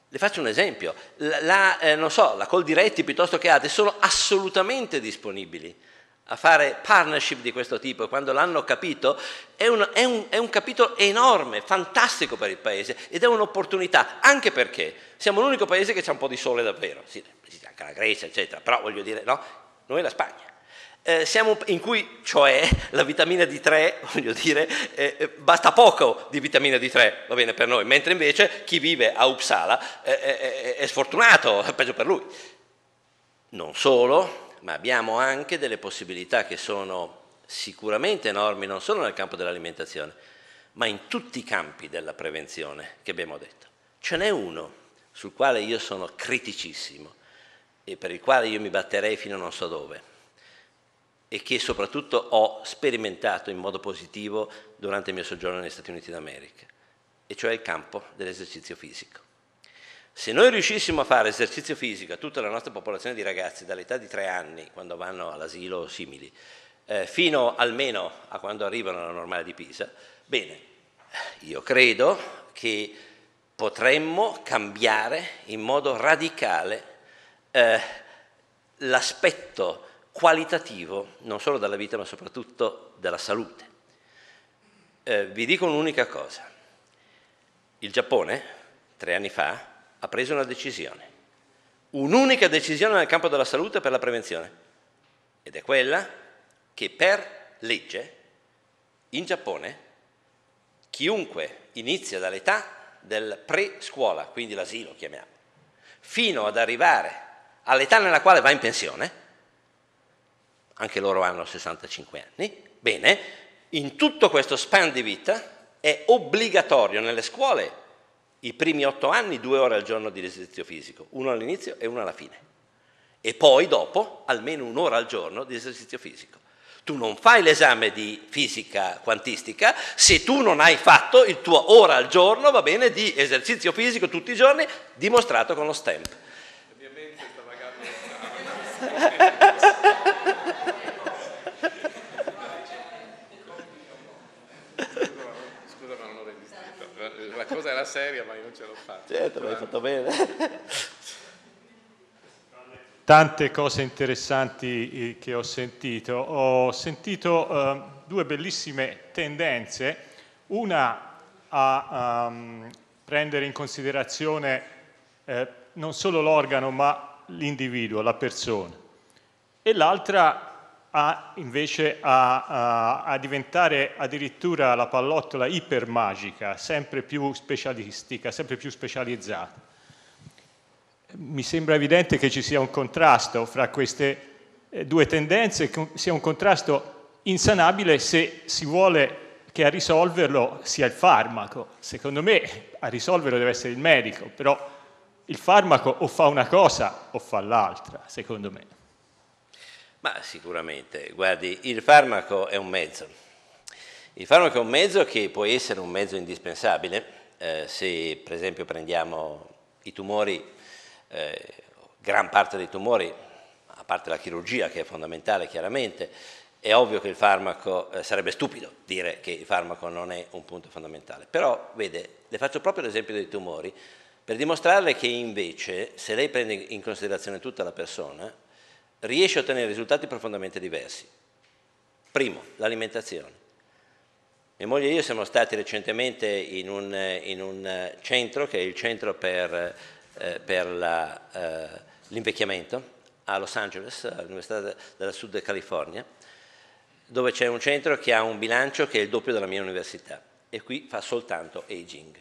Le faccio un esempio, la, la, eh, non so, la Coldiretti piuttosto che altre sono assolutamente disponibili a fare partnership di questo tipo, quando l'hanno capito, è un, è, un, è un, capitolo enorme, fantastico per il Paese ed è un'opportunità, anche perché siamo l'unico Paese che ha un po' di sole davvero, sì, anche la Grecia, eccetera, però voglio dire, no, noi la Spagna eh, siamo, in cui cioè la vitamina D3, voglio dire, eh, eh, basta poco di vitamina D3, va bene per noi, mentre invece chi vive a Uppsala eh, eh, eh è sfortunato, è peggio per lui. Non solo, ma abbiamo anche delle possibilità che sono sicuramente enormi, non solo nel campo dell'alimentazione, ma in tutti i campi della prevenzione che abbiamo detto. Ce n'è uno sul quale io sono criticissimo e per il quale io mi batterei fino a non so dove e che soprattutto ho sperimentato in modo positivo durante il mio soggiorno negli Stati Uniti d'America, e cioè il campo dell'esercizio fisico. Se noi riuscissimo a fare esercizio fisico a tutta la nostra popolazione di ragazzi dall'età di tre anni, quando vanno all'asilo o simili, eh, fino almeno a quando arrivano alla normale di Pisa, bene, io credo che potremmo cambiare in modo radicale eh, l'aspetto qualitativo, non solo della vita ma soprattutto della salute. Eh, vi dico un'unica cosa. Il Giappone, tre anni fa, ha preso una decisione, un'unica decisione nel campo della salute per la prevenzione, ed è quella che per legge in Giappone chiunque inizia dall'età del pre-scuola, quindi l'asilo chiamiamo, fino ad arrivare all'età nella quale va in pensione, anche loro hanno 65 anni, bene, in tutto questo span di vita è obbligatorio nelle scuole i primi otto anni due ore al giorno di esercizio fisico, uno all'inizio e uno alla fine. E poi dopo almeno un'ora al giorno di esercizio fisico. Tu non fai l'esame di fisica quantistica se tu non hai fatto il tuo ora al giorno, va bene, di esercizio fisico tutti i giorni, dimostrato con lo stamp. Ovviamente sta pagando cosa era seria, ma io non ce l'ho fatta. Certo, l'hai fatto bene. Tante cose interessanti eh, che ho sentito. Ho sentito eh, due bellissime tendenze, una a um, prendere in considerazione eh, non solo l'organo, ma l'individuo, la persona, e l'altra a, invece a, a, a, diventare addirittura la pallottola ipermagica, sempre più specialistica, sempre più specializzata. Mi sembra evidente che ci sia un contrasto fra queste eh, due tendenze, che sia un contrasto insanabile se si vuole che a risolverlo sia il farmaco. Secondo me a risolverlo deve essere il medico, però il farmaco o fa una cosa o fa l'altra, secondo me. Ma sicuramente, guardi, il farmaco è un mezzo. Il farmaco è un mezzo che può essere un mezzo indispensabile, eh, se per esempio prendiamo i tumori, eh, gran parte dei tumori, a parte la chirurgia che è fondamentale chiaramente, è ovvio che il farmaco, eh, sarebbe stupido dire che il farmaco non è un punto fondamentale, però vede, le faccio proprio l'esempio dei tumori, per dimostrarle che invece se lei prende in considerazione tutta la persona, riesce a ottenere risultati profondamente diversi. Primo, l'alimentazione. Mia moglie e io siamo stati recentemente in un, in un eh, centro, che è il centro per, eh, per la, eh, l'invecchiamento, a Los Angeles, all'Università della Sud California, dove c'è un centro che ha un bilancio che è il doppio della mia università e qui fa soltanto aging.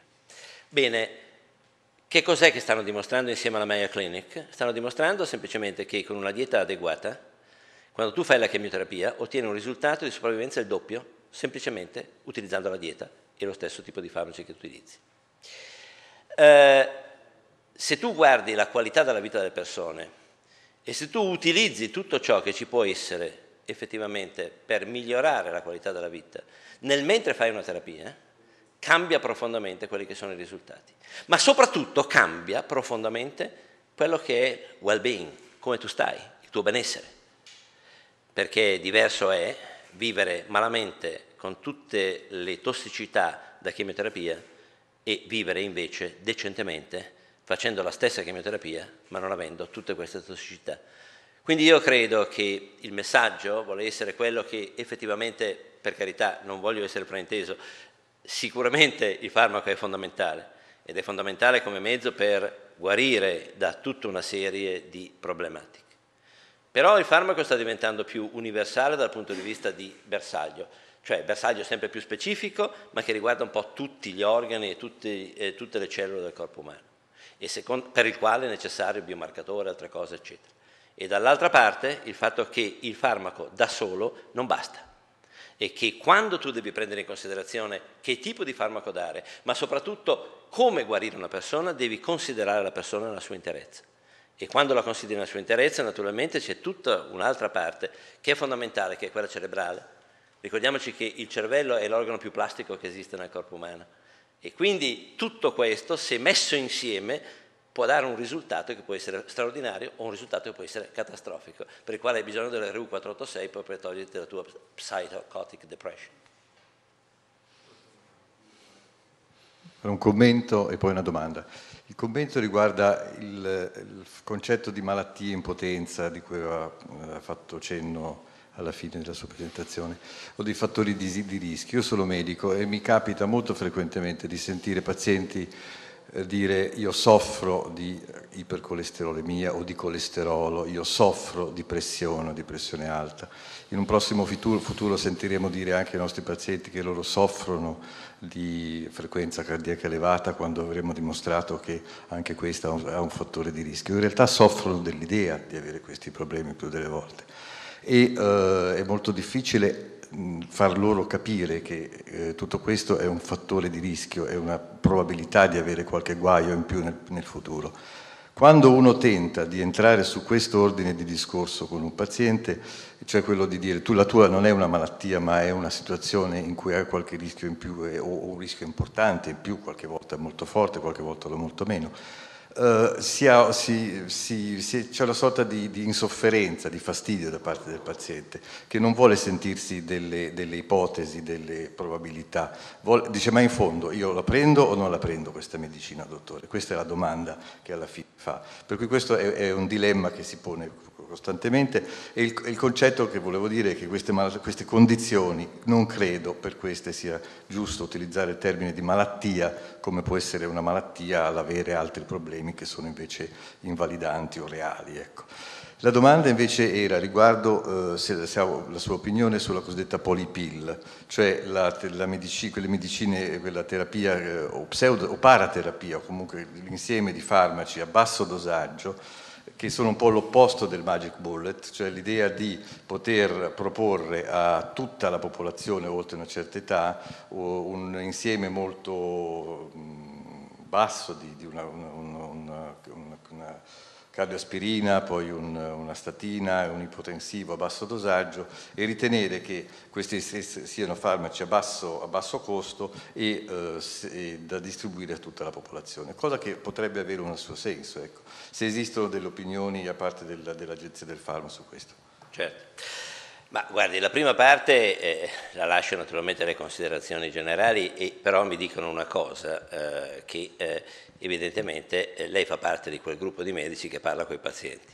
Bene, che cos'è che stanno dimostrando insieme alla Mayo Clinic? Stanno dimostrando semplicemente che con una dieta adeguata, quando tu fai la chemioterapia, ottieni un risultato di sopravvivenza il doppio, semplicemente utilizzando la dieta e lo stesso tipo di farmaci che tu utilizzi. Eh, se tu guardi la qualità della vita delle persone e se tu utilizzi tutto ciò che ci può essere effettivamente per migliorare la qualità della vita, nel mentre fai una terapia, cambia profondamente quelli che sono i risultati, ma soprattutto cambia profondamente quello che è well-being, come tu stai, il tuo benessere, perché diverso è vivere malamente con tutte le tossicità da chemioterapia e vivere invece decentemente facendo la stessa chemioterapia ma non avendo tutte queste tossicità. Quindi io credo che il messaggio vuole essere quello che effettivamente, per carità, non voglio essere frainteso, Sicuramente il farmaco è fondamentale ed è fondamentale come mezzo per guarire da tutta una serie di problematiche. Però il farmaco sta diventando più universale dal punto di vista di bersaglio, cioè bersaglio sempre più specifico ma che riguarda un po' tutti gli organi e tutti, eh, tutte le cellule del corpo umano e secondo, per il quale è necessario il biomarcatore, altre cose eccetera. E dall'altra parte il fatto che il farmaco da solo non basta e che quando tu devi prendere in considerazione che tipo di farmaco dare, ma soprattutto come guarire una persona, devi considerare la persona nella sua interezza. E quando la consideri nella sua interezza, naturalmente c'è tutta un'altra parte che è fondamentale, che è quella cerebrale. Ricordiamoci che il cervello è l'organo più plastico che esiste nel corpo umano. E quindi tutto questo, se messo insieme, può dare un risultato che può essere straordinario o un risultato che può essere catastrofico, per il quale hai bisogno della ru 486 per toglierti la tua psychotic depression. Un commento e poi una domanda. Il commento riguarda il, il concetto di malattia in potenza di cui aveva, aveva eh, fatto cenno alla fine della sua presentazione, o dei fattori di, di rischio. Io sono medico e mi capita molto frequentemente di sentire pazienti eh, dire io soffro di ipercolesterolemia o di colesterolo, io soffro di pressione o di pressione alta. In un prossimo futuro, futuro, sentiremo dire anche ai nostri pazienti che loro soffrono di frequenza cardiaca elevata quando avremo dimostrato che anche questo è un fattore di rischio. In realtà soffrono dell'idea di avere questi problemi più delle volte e eh, è molto difficile far loro capire che eh, tutto questo è un fattore di rischio, è una probabilità di avere qualche guaio in più nel, nel futuro. Quando uno tenta di entrare su questo ordine di discorso con un paziente, cioè quello di dire tu la tua non è una malattia ma è una situazione in cui hai qualche rischio in più eh, o un rischio importante in più, qualche volta molto forte, qualche volta molto meno, eh, sia, si, si, si, c'è una sorta di, di, insofferenza, di fastidio da parte del paziente, che non vuole sentirsi delle, delle ipotesi, delle probabilità. Vuole, dice, ma in fondo io la prendo o non la prendo questa medicina, dottore? Questa è la domanda che alla fine fa. Per cui questo è, è un dilemma che si pone costantemente e il, il concetto che volevo dire è che queste, queste, condizioni non credo per queste sia giusto utilizzare il termine di malattia come può essere una malattia all'avere altri problemi che sono invece invalidanti o reali. Ecco. La domanda invece era riguardo eh, se, se la sua opinione sulla cosiddetta polipill, cioè la, la medici, quelle medicine, quella terapia eh, o, pseudo, o paraterapia o comunque l'insieme di farmaci a basso dosaggio che sono un po' l'opposto del Magic Bullet, cioè l'idea di poter proporre a tutta la popolazione oltre una certa età un insieme molto basso di, di una, una, una, una cardioaspirina, poi un, una statina, un ipotensivo a basso dosaggio e ritenere che questi siano farmaci a basso, a basso costo e, eh, e, da distribuire a tutta la popolazione, cosa che potrebbe avere un suo senso, ecco. se esistono delle opinioni da parte della, dell'Agenzia del Farmaco su questo. Certo. Ma guardi, la prima parte eh, la lascio naturalmente alle considerazioni generali, e, però mi dicono una cosa, eh, che eh, evidentemente eh, lei fa parte di quel gruppo di medici che parla con i pazienti.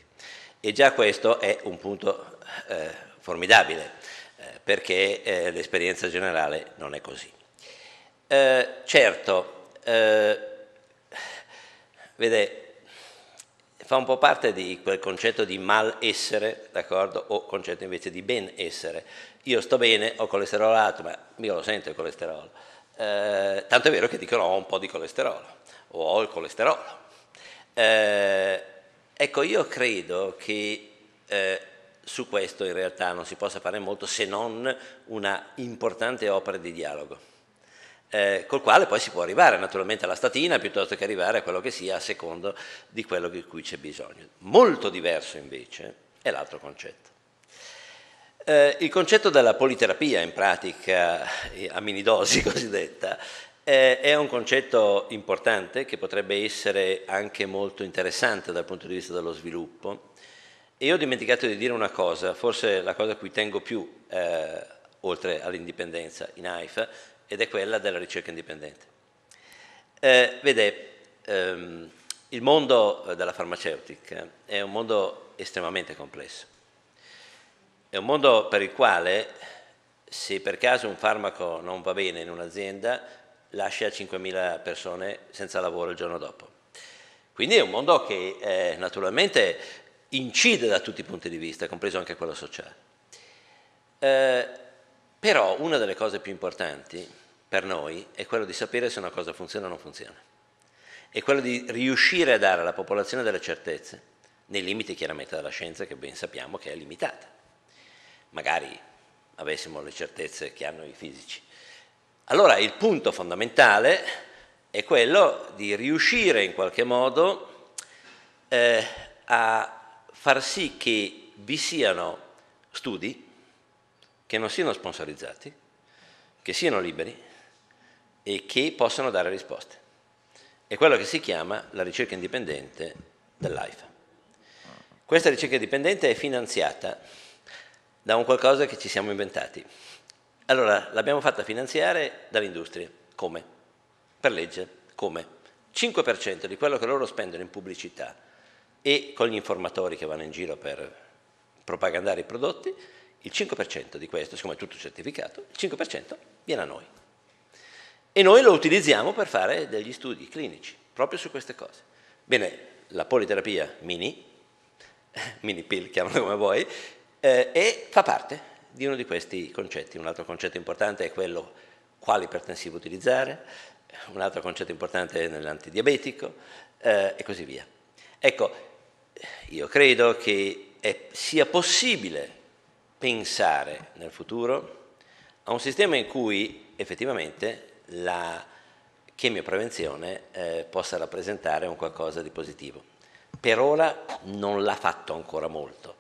E già questo è un punto eh, formidabile, eh, perché eh, l'esperienza generale non è così. Eh, certo, eh, vede, fa un po' parte di quel concetto di malessere, d'accordo, o concetto invece di benessere. Io sto bene, ho colesterolo alto, ma io lo sento il colesterolo. tanto è vero che dicono ho un po' di colesterolo o ho il colesterolo. Eh, ecco, io credo che eh, su questo in realtà non si possa fare molto se non una importante opera di dialogo. Eh, col quale poi si può arrivare naturalmente alla statina piuttosto che arrivare a quello che sia a secondo di quello di cui c'è bisogno. Molto diverso invece è l'altro concetto. Eh, il concetto della politerapia in pratica, eh, a mini dosi cosiddetta, eh, è un concetto importante che potrebbe essere anche molto interessante dal punto di vista dello sviluppo. E io ho dimenticato di dire una cosa, forse la cosa a cui tengo più, eh, oltre all'indipendenza in AIFA, ed è quella della ricerca indipendente. Eh, vede, ehm, il mondo eh, della farmaceutica è un mondo estremamente complesso. È un mondo per il quale se per caso un farmaco non va bene in un'azienda, lascia 5.000 persone senza lavoro il giorno dopo. Quindi è un mondo che eh, naturalmente incide da tutti i punti di vista, compreso anche quello sociale. Eh, però una delle cose più importanti per noi è quello di sapere se una cosa funziona o non funziona. È quello di riuscire a dare alla popolazione delle certezze, nei limiti chiaramente della scienza che ben sappiamo che è limitata. Magari avessimo le certezze che hanno i fisici, allora il punto fondamentale è quello di riuscire in qualche modo eh, a far sì che vi siano studi che non siano sponsorizzati, che siano liberi e che possano dare risposte. È quello che si chiama la ricerca indipendente dell'AIFA. Questa ricerca indipendente è finanziata da un qualcosa che ci siamo inventati allora, l'abbiamo fatta finanziare dall'industria. Come? Per legge. Come? 5% di quello che loro spendono in pubblicità e con gli informatori che vanno in giro per propagandare i prodotti, il 5% di questo, siccome è tutto certificato, il 5% viene a noi. E noi lo utilizziamo per fare degli studi clinici, proprio su queste cose. Bene, la politerapia mini, mini pill chiamala come vuoi, eh, e fa parte di uno di questi concetti. Un altro concetto importante è quello quale ipertensivo utilizzare, un altro concetto importante è nell'antidiabetico eh, e così via. Ecco, io credo che è, sia possibile pensare nel futuro a un sistema in cui effettivamente la chemioprevenzione eh, possa rappresentare un qualcosa di positivo. Per ora non l'ha fatto ancora molto,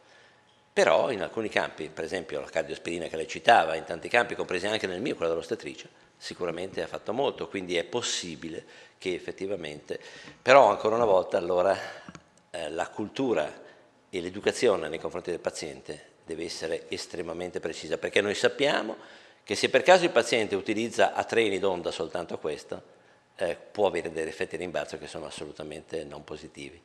però in alcuni campi, per esempio la cardiospirina che lei citava, in tanti campi, compresi anche nel mio, quello dell'ostetricia, sicuramente ha fatto molto, quindi è possibile che effettivamente, però ancora una volta allora eh, la cultura e l'educazione nei confronti del paziente deve essere estremamente precisa, perché noi sappiamo che se per caso il paziente utilizza a treni d'onda soltanto questo, eh, può avere degli effetti di rimbalzo che sono assolutamente non positivi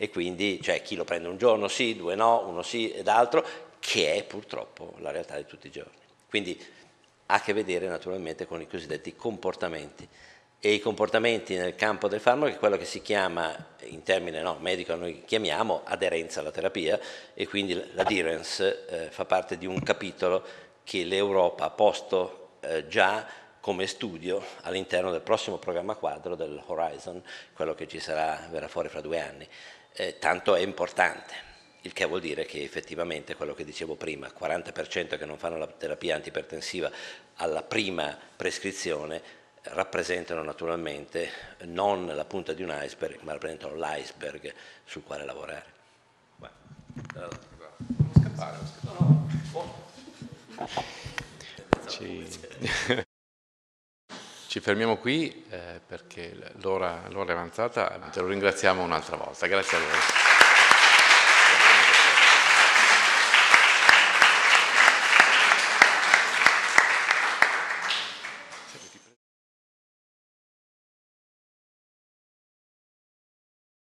e quindi cioè, chi lo prende un giorno sì, due no, uno sì ed altro, che è purtroppo la realtà di tutti i giorni. Quindi ha a che vedere naturalmente con i cosiddetti comportamenti e i comportamenti nel campo del farmaco è quello che si chiama, in termine no, medico noi chiamiamo aderenza alla terapia e quindi l'adherence eh, fa parte di un capitolo che l'Europa ha posto eh, già come studio all'interno del prossimo programma quadro del Horizon, quello che ci sarà, verrà fuori fra due anni eh, tanto è importante. Il che vuol dire che effettivamente quello che dicevo prima, 40% che non fanno la terapia antipertensiva alla prima prescrizione, rappresentano naturalmente non la punta di un iceberg, ma rappresentano l'iceberg sul quale lavorare. Beh, non ci fermiamo qui eh, perché l'ora è avanzata, te lo ringraziamo un'altra volta. Grazie a voi.